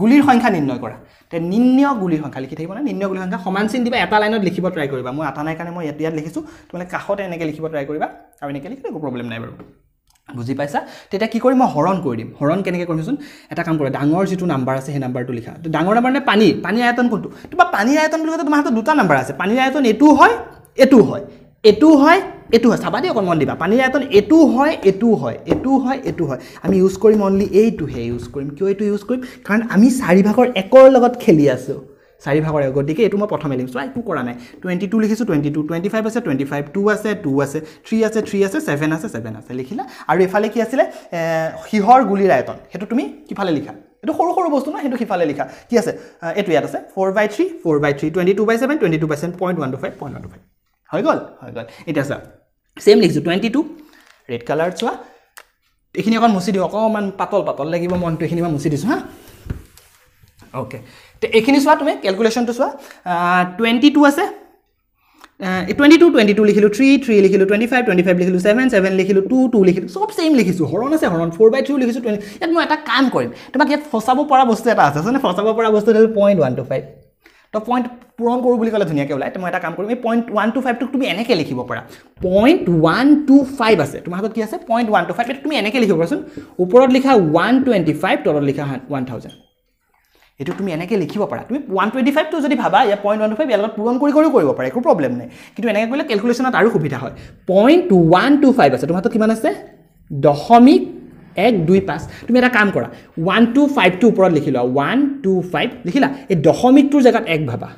গুলিৰ সংখ্যা নিৰ্ণয় কৰা তে নিৰ্ণয় গুলিৰ সংখ্যা লিখি থাকিব ন নিৰ্ণয় গুলিৰ সংখ্যা সমান চিন দিবা এটা লাইনত লিখিব ট্ৰাই কৰিবা মই এটা নাই কাৰণে মই ইয়াত ইয়াত লিখিছোঁ তোমালোকে কাষতে এনেকৈ লিখিব ট্ৰাই কৰিবা আৰু এনেকৈ লিখিলে একো প্ৰব্লেম নাই বাৰু বুজি পাইছা তেতিয়া কি কৰিম মই হৰণ কৰি দিম হৰণ কেনেকৈ কৰিমচোন এটা কাম কৰোঁ ডাঙৰ যিটো নাম্বাৰ আছে সেই নাম্বাৰটো লিখা ডাঙৰ নাম্বাৰ মানে পানী পানী আয়তন কোনটো তোমাৰ পানীৰ আয়তন বুলি কওঁতে তোমাৰ হাতত দুটা নাম্বাৰ আছে পানীৰ আয়তন এইটো হয় এইটো হয় এইটো হয় এইটো হয় চাবা দেই অকণ মন দিবা পানীৰ আয়তন এইটো হয় এইটো হয় এইটো হয় এইটো হয় আমি ইউজ কৰিম অনলি এইটোহে ইউজ কৰিম কিয় এইটো ইউজ কৰিম কাৰণ আমি চাৰিভাগৰ একৰ লগত খেলি আছোঁ চাৰি ভাগৰে গতিকে এইটো মই প্ৰথমে লিখিছোঁ একো কৰা নাই টুৱেণ্টি টু লিখিছোঁ টুৱেণ্টি টু টুৱেণ্টি ফাইভ আছে টুৱেণ্টি ফাইভ টু আছে টু আছে থ্ৰী আছে থ্ৰী আছে ছেভেন আছে ছেভেন আছে লিখিলা আৰু এইফালে কি আছিলে সিহৰ গুলিৰ আয়তন সেইটো তুমি কিফালে লিখা এইটো সৰু সৰু বস্তু নহয় সেইটো সিফালে লিখা কি আছে এইটো ইয়াত আছে four by three four by three twenty two by seven twenty two by seven point one two five point one two five হৈ গ'ল হৈ গ'ল এতিয়া চোৱা ছেম লিখিছোঁ টুৱেণ্টি টু ৰেড কালাৰত চোৱা এইখিনি অকণ মুচি দিওঁ অকণমান পাতল পাতল লাগিব মনটো এইখিনি মই মুচি দিছোঁ হা অ'কে তে এইখিনি চোৱা তুমি কেলকুলেশ্যনটো চোৱা টুৱেণ্টি টু আছে টুৱেণ্টি টু টুৱেণ্টি টু লিখিলোঁ থ্ৰী থ্ৰী লিখিলোঁ টুৱেণ্টি ফাইভ টুৱেণ্টি ফাইভ লিখিলোঁ ছেভেন ছেভেন লিখিলোঁ টু টু লিখিলোঁ চব ছেইম লিখিছোঁ হৰণ আছে হৰণ ফ'ৰ বাই থ্ৰীও লিখিছোঁ টুৱেণ্টি ইয়াত মই এটা কাম কৰিম তোমাক ইয়াত ফচাব পৰা বস্তু এটা আছে আছেনে ফচাব পৰা বস্তু হ'ল পইণ্ট ওৱান টু ফাইভ তো পইণ্ট পূৰণ কৰোঁ বুলি ক'লে ধুনীয়াকৈ ওলায় মই এটা কাম কৰিম এই পইণ্ট ওৱান টু ফাইভটোক তুমি এনেকৈ লিখিব পাৰা পইণ্ট ওৱান টু ফাইভ আছে তোমাৰ হাতত কি আছে পইণ্ট ওৱান টু ফাইভ এইটো তুমি এনেকৈ লিখিব পাৰাচোন ওপৰত লিখা ওৱান টুৱেণ্টি ফাইভ তলত লিখা ওৱান থাউজেণ্ড সেইটো তুমি এনেকৈ লিখিব পাৰা তুমি ওৱান টুৱেণ্টি ফাইভটো যদি ভাবা ইয়াৰ পইণ্ট ওৱান টু ফাইভ ইয়াৰ লগত পূৰণ কৰি কৰিও কৰিব পাৰা একো প্ৰব্লেম নাই কিন্তু এনেকৈ কৰিলে কেলকুলেশ্যনত আৰু সুবিধা হয় পইণ্ট ওৱান টু ফাইভ আছে তোমাৰটো কিমান আছে দশমিক এক দুই পাঁচ তুমি এটা কাম কৰা ওৱান টু ফাইভটোৰ ওপৰত লিখি লোৱা ওৱান টু ফাইভ লিখিলা এই দশমিকটোৰ জেগাত এক ভাবা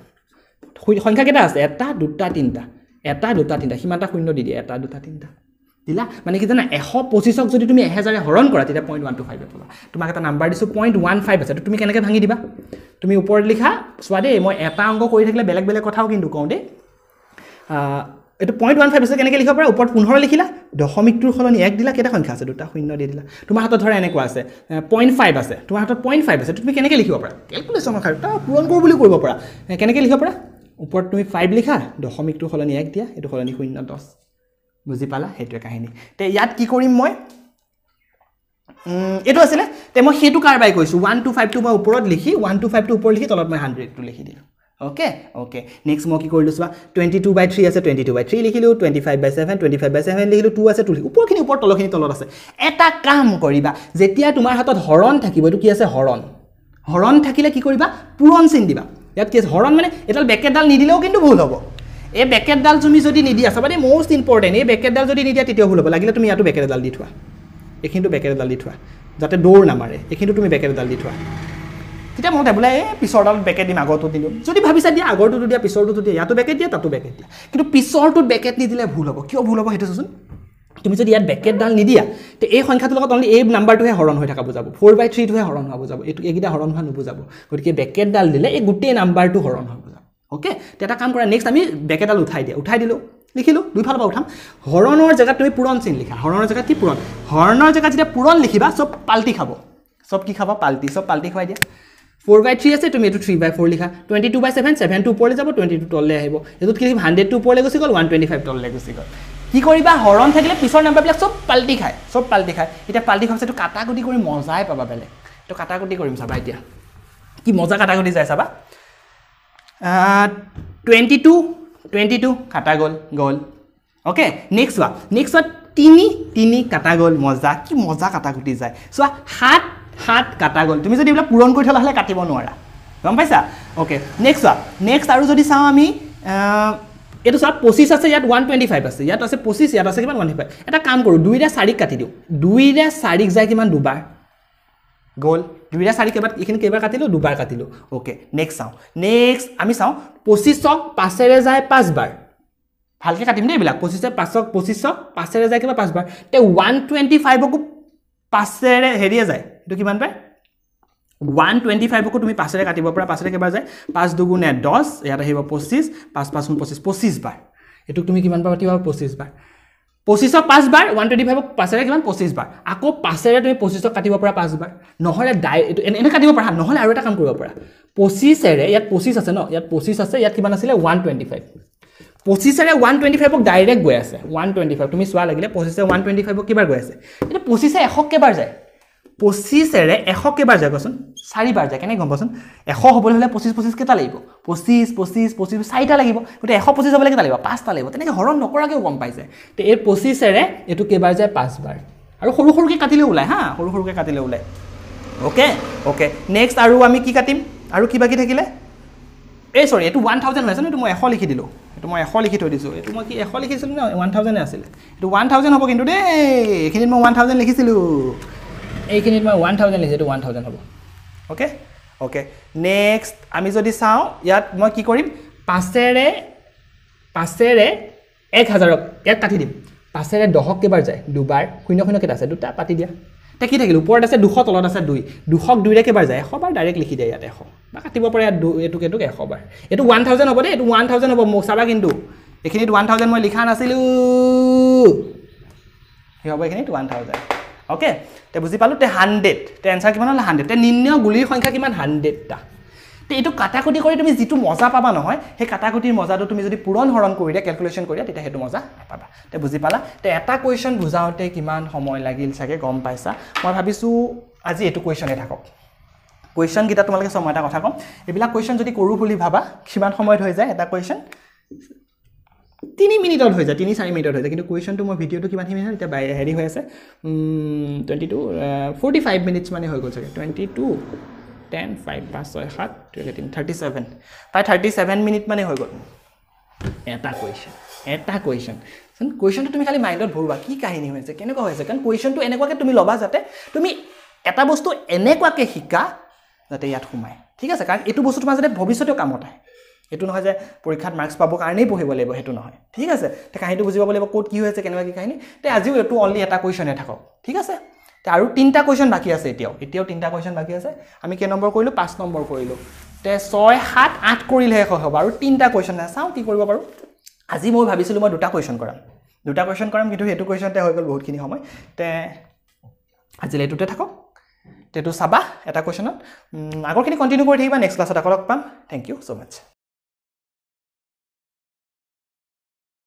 সংখ্যাকেইটা আছে এটা দুটা তিনিটা এটা দুটা তিনিটা সিমানটা শূন্য দি দিয়ে এটা দুটা তিনিটা দিলা মানে কি জানা এশ পঁচিছক যদি তুমি এহেজাৰে হৰণ কৰা তেতিয়া পইণ্ট ওৱান টু ফাইভে পাবা তোমাক এটা নাম্বাৰ দিছোঁ পইণ্ট ওৱান ফাইভ আছে ত' তুমি কেনেকৈ ভাঙি দিবা তুমি ওপৰত লিখা চোৱা দেই মই এটা অংক কৰি থাকিলে বেলেগ বেলেগ কথাও কিন্তু কওঁ দেই এইটো পইণ্ট ওৱান ফাইভ আছে কেনেকৈ লিখিব পাৰা ওপৰত পোন্ধৰ লিখিলা দশমিকটোৰ সলনি এক দিলা কেইটা সংখ্যা আছে দুটা শূন্য দি দিলা তোমাৰ হাতত ধৰা এনেকুৱা আছে পইণ্ট ফাইভ আছে তোমাৰ হাতত পইণ্ট ফাইভ আছে তুমি কেনেকৈ লিখিব পাৰা কেলকুলেশ্যন সংখ্যা তাৰ পূৰণ কৰোঁ বুলি কৰিব পাৰা কেনেকৈ লিখিব পাৰা ওপৰত তুমি ফাইভ লিখা দশমিকটোৰ সলনি এক দিয়া এইটো সলনি শূন্য দহ বুজি পালা সেইটোৱে কাহিনী তে ইয়াত কি কৰিম মই এইটো আছিলে তে মই সেইটো কাৰবাৰ কৈছোঁ ওৱান টু ফাইভটো মই ওপৰত লিখি ওৱান টু ফাইভটো ওপৰত লিখি তলত মই হাণ্ড্ৰেডটো লিখি দিলোঁ অ'কে অ'কে নেক্সট মই কি কৰিলোঁ চোৱা টুৱেণ্টি টু বাই থ্ৰী আছে টুৱেণ্টি টু বাই থ্ৰী লিখিলোঁ twenty five by seven twenty five by seven লিখিলোঁ টু আছে টু লিখিলোঁ ওপৰখিনি ওপৰত তলৰখিনি তলত আছে এটা কাম কৰিবা যেতিয়া তোমাৰ হাতত হৰণ থাকিব এইটো কি আছে হৰণ হৰণ থাকিলে কি কৰিবা পুৰণ চিন দিবা ইয়াত কি আছে হৰণ মানে এডাল বেকেটডাল নিদিলেও কিন্তু ভুল হ'ব এই বেকেটডাল তুমি যদি নিদিয়া চাবা দেই মষ্ট ইম্পৰ্টেণ্ট এই বেকেটডাল যদি নিদিয়া তেতিয়াও ভুল হ'ব লাগিলে তুমি ইয়াতো বেকেটডাল দি থোৱা এইখিনিতো বেকেটডাল দি থোৱা যাতে দৌৰ নামাৰে এইখিনিতো তুমি বেকেটডাল দি থোৱা তেতিয়া মনতে বোলে এই পিছৰডাল বেকেট দিম আগৰটো দিলোঁ যদি ভাবিছা দিয়া আগৰটোতো দিয়া পিছৰটোতো দিয়া ইয়াতো বেকেট দিয়া তাতো বেকেট দিয়া কিন্তু পিছৰটোত বেকেট নিদিলে ভুল হ'ব কিয় ভুল হ'ব সেইটো চাচোন তুমি যদি ইয়াত বেকেটডাল নিদিয়া তে এই সংখ্যাটোৰ লগত অলি এই নাম্বাৰটোহে হৰণ হৈ থকা বুজাব ফ'ৰ বাই থ্ৰীটোহে হৰণ হোৱা বুজাব এইটো এইকেইটা হৰণ হোৱা নুবুজাব গতিকে বেকেটডাল দিলে এই গোটেই নাম্বাৰটো হৰণ হ'ব অ'কে এটা কাম কৰা নেক্সট আমি বেক এডাল উঠাই দিয়া উঠাই দিলোঁ লিখিলোঁ দুইফালৰ পৰা উঠাম হৰণৰ জেগাত তুমি পূৰণ চিন লিখা হৰণৰ জেগাত কি পূৰণ হৰণৰ জেগাত যেতিয়া পূৰণ লিখিবা চব পাল্টি খাব চব কি খাবা পাল্টি চব পাল্টি খুৱাই দিয়া ফ'ৰ বাই থ্ৰী আছে তুমি এইটো থ্ৰী বাই ফ'ৰ লিখা twenty two by seven seven two ওপৰলৈ যাব টুৱেণ্টি টু তললৈ আহিব এইটোত কি হাণ্ড্ৰেড টু ওপৰলৈ গুচি গ'ল ওৱান টুৱেণ্টি ফাইভ তললৈ গুচি গ'ল কি কৰিবা হৰণ থাকিলে পিছৰ নাম্বাৰবিলাক চব পাল্টি খায় চব পাল্টি খায় এতিয়া পাল্টি খাব এইটো কাটাকুটি কৰি মজাই পাবা বেলেগ এইটো কাটাকুটি কৰিম চাবা এতিয়া কি মজা কাটাকুটি যায় চাবা টুৱেণ্টি টু টুৱেণ্টি টু কাটা গ'ল গ'ল অ'কে নেক্সট চোৱা নেক্সট তিনি তিনি কাটা গ'ল মজা কি মজা কাটা কুটি যায় চোৱা সাত সাত কাটা গ'ল তুমি যদি এইবিলাক পূৰণ কৰি থলা হ'লে কাটিব নোৱাৰা গম পাইছা অ'কে নেক্সট চোৱা নেক্সট আৰু যদি চাওঁ আমি এইটো চোৱা পঁচিছ আছে ইয়াত ওৱান টুৱেণ্টি ফাইভ আছে ইয়াত আছে পঁচিছ ইয়াত আছে কিমান ওৱান টুৱেণ্টি ফাইভ এটা কাম কৰোঁ দুইৰে চাৰিক কাটি দিওঁ দুইৰে চাৰিক যায় কিমান দুবাৰ গ'ল দুইটা কেইবাৰ এইখিনি কেইবাৰ কাটিলোঁ দুবাৰ কাটিলোঁ অ'কে নেক্সট চাওঁ নেক্সট আমি চাওঁ পঁচিছক পাঁচেৰে যায় পাঁচবাৰ ভালকৈ কাটিম দেই এইবিলাক পঁচিছে পাঁচক পঁচিছক পাঁচেৰে যায় কিবা পাঁচবাৰ তে ওৱান টুৱেণ্টি ফাইভকো পাঁচেৰে হেৰিয়ে যায় এইটো কিমান পায় ওৱান টুৱেণ্টি ফাইভকো তুমি পাঁচেৰে কাটিব পাৰা পাঁচেৰে কেইবাৰ যায় পাঁচ দুগুণে দহ ইয়াত আহিব পঁচিছ পাঁচ পাঁচ পঁচিছ পঁচিছ বাৰ এইটোক তুমি কিমান পাৰ পাতিব পঁচিছ বাৰ পঁচিছক পাঁচবাৰ ওৱান টুৱেণ্টি ফাইভক পাঁচেৰে কিমান পঁচিছবাৰ আকৌ পাঁচেৰে তুমি পঁচিছক কাটিব পৰা পাঁচবাৰ নহ'লে ডাই এইটো এনেকৈ কাটিব পাৰা নহ'লে আৰু এটা কাম কৰিব পাৰা পঁচিছেৰে ইয়াত পঁচিছ আছে ন ইয়াত পঁচিছ আছে ইয়াত কিমান আছিলে ওৱান টুৱেণ্টি ফাইভ পঁচিছেৰে ওৱান টুৱেণ্টি ফাইভক ডাইৰেক্ট গৈ আছে ওৱান টুৱেণ্টি ফাইভ তুমি চোৱা লাগিলে পঁচিছে ওৱান টুৱেণ্টি ফাইভক কিবাৰ গৈ আছে কিন্তু পঁচিছে এশক কেইবাৰ যায় পঁচিছেৰে এশ কেইবাৰ যায় কচোন চাৰিবাৰ যায় কেনেকৈ গম পাচোন এশ হ'বলৈ হ'লে পঁচিছ পঁচিছ কেইটা লাগিব পঁচিছ পঁচিছ পঁচিছ চাৰিটা লাগিব গতিকে এশ পঁচিছ হ'বলৈ কেইটা লাগিব পাঁচটা লাগিব তেনেকৈ হৰণ নকৰাকৈও গম পাইছে তে এই পঁচিছেৰে এইটো কেইবাৰ যায় পাঁচবাৰ আৰু সৰু সৰুকৈ কাটিলেও ওলায় হা সৰু সৰুকৈ কাটিলে ওলায় অ'কে অ'কে নেক্সট আৰু আমি কি কাটিম আৰু কিবা কি থাকিলে এই চৰি এইটো ওৱান থাউজেণ্ড হৈ আছে ন এইটো মই এশ লিখি দিলোঁ এইটো মই এশ লিখি থৈ দিছোঁ এইটো মই কি এশ লিখিছিলোঁ ন ওৱান থাউজেণ্ডে আছিলে এইটো ওৱান থাউজেণ্ড হ'ব কিন্তু দেই এইখিনিত মই ওৱান থাউজেণ্ড লিখিছিলোঁ এইখিনিত মই ওৱান থাউজেণ্ড লিখিছোঁ এইটো ওৱান থাউজেণ্ড হ'ব অ'কে অ'কে নেক্সট আমি যদি চাওঁ ইয়াত মই কি কৰিম পাঁচেৰে পাঁচেৰে এক হাজাৰক ইয়াত কাটি দিম পাঁচেৰে দহক কেইবাৰ যায় দুবাৰ শূন্য শূন্য কেইটা আছে দুটা পাতি দিয়া এতিয়া কি থাকিল ওপৰত আছে দুশ তলত আছে দুই দুশক দুইৰে কেইবাৰ যায় এশ বাৰ ডাইৰেক্ট লিখি দিয়ে ইয়াত এশ বা কাটিব পাৰে ইয়াত দুই এইটোক এইটোক এশবাৰ এইটো ওৱান থাউজেণ্ড হ'ব দেই এইটো ওৱান থাউজেণ্ড হ'ব মোক চাবা কিন্তু এইখিনিত ওৱান থাউজেণ্ড মই লিখা নাছিলোঁ কি হ'ব এইখিনিত ওৱান থাউজেণ্ড অ'কে তে বুজি পালোঁ তে হাণ্ড্ৰেড তে এনচাৰ কিমান হ'লে হাণ্ড্ৰেড তে নিম্ন গুলিৰ সংখ্যা কিমান হাণ্ড্ৰেডটা তে এইটো কাটাকুটি কৰি তুমি যিটো মজা পাবা নহয় সেই কাটাকুটিৰ মজাটো তুমি যদি পূৰণ হৰণ কৰি দিয়া কেলকুলেশ্যন কৰি দিয়া তেতিয়া সেইটো মজা নাপাবা তে বুজি পালা তে এটা কুৱেশ্যন বুজাওঁতে কিমান সময় লাগিল চাগে গম পাইছা মই ভাবিছোঁ আজি এইটো কুৱেশ্যনে থাকক কুৱেশ্যনকেইটা তোমালোকে চব মই এটা কথা ক'ম এইবিলাক কুৱেশ্যন যদি কৰোঁ বুলি ভাবা কিমান সময়ত হৈ যায় এটা কুৱেশ্যন তিনি মিনিটত হৈ যায় তিনি চাৰি মিনিটত হৈ যায় কিন্তু কুৱেশ্যনটো মই ভিডিঅ'টো কিমানখিনি হ'ল এতিয়া হেৰি হৈ আছে twenty two forty five minutes মানে হৈ গ'ল চাগে টুৱেণ্টি টু টেন ফাইভ পাঁচ ছয় সাত টুৱেণ্টি থাৰ্টি ছেভেন প্ৰায় থাৰ্টি ছেভেন মিনিট মানে হৈ গ'ল এটা কুৱেশ্যন এটা কুৱেশ্যন কাৰণ কুৱেশ্যনটো তুমি খালী মাইণ্ডত ভৰোৱা কি কাহিনী হৈ আছে কেনেকুৱা হৈ আছে কাৰণ কুৱেশ্যনটো এনেকুৱাকৈ তুমি ল'বা যাতে তুমি এটা বস্তু এনেকুৱাকৈ শিকা যাতে ইয়াত সোমায় ঠিক আছে কাৰণ এইটো বস্তু তোমাৰ যাতে ভৱিষ্যতেও কামত আহে এইটো নহয় যে পৰীক্ষাত মাৰ্কছ পাবৰ কাৰণেই পঢ়িব লাগিব সেইটো নহয় ঠিক আছে তে কাহিনীটো বুজিব লাগিব ক'ত কি হৈছে কেনেকুৱা কি কাহিনী তে আজিও এইটো অনলি এটা কুৱেশ্যনে থাকক ঠিক আছে তে আৰু তিনিটা কুৱেশ্যন বাকী আছে এতিয়াও এতিয়াও তিনিটা কুৱেশ্যন বাকী আছে আমি কেই নম্বৰ কৰিলোঁ পাঁচ নম্বৰ কৰিলোঁ তে ছয় সাত আঠ কৰিলেহে হ'ব আৰু তিনিটা কুৱেশ্যন নাই চাওঁ কি কৰিব পাৰোঁ আজি মই ভাবিছিলোঁ মই দুটা কুৱেশ্যন কৰাম দুটা কুৱেশ্যন কৰাম কিন্তু সেইটো কুৱেশ্যনতে হৈ গ'ল বহুতখিনি সময় তে আজিলৈ এইটোতে থাকক তে এইটো চাবা এটা কুৱেশ্যনত আগৰখিনি কণ্টিনিউ কৰি থাকিবা নেক্সট ক্লাছত আকৌ লগ পাম থেংক ইউ ছ' মাছ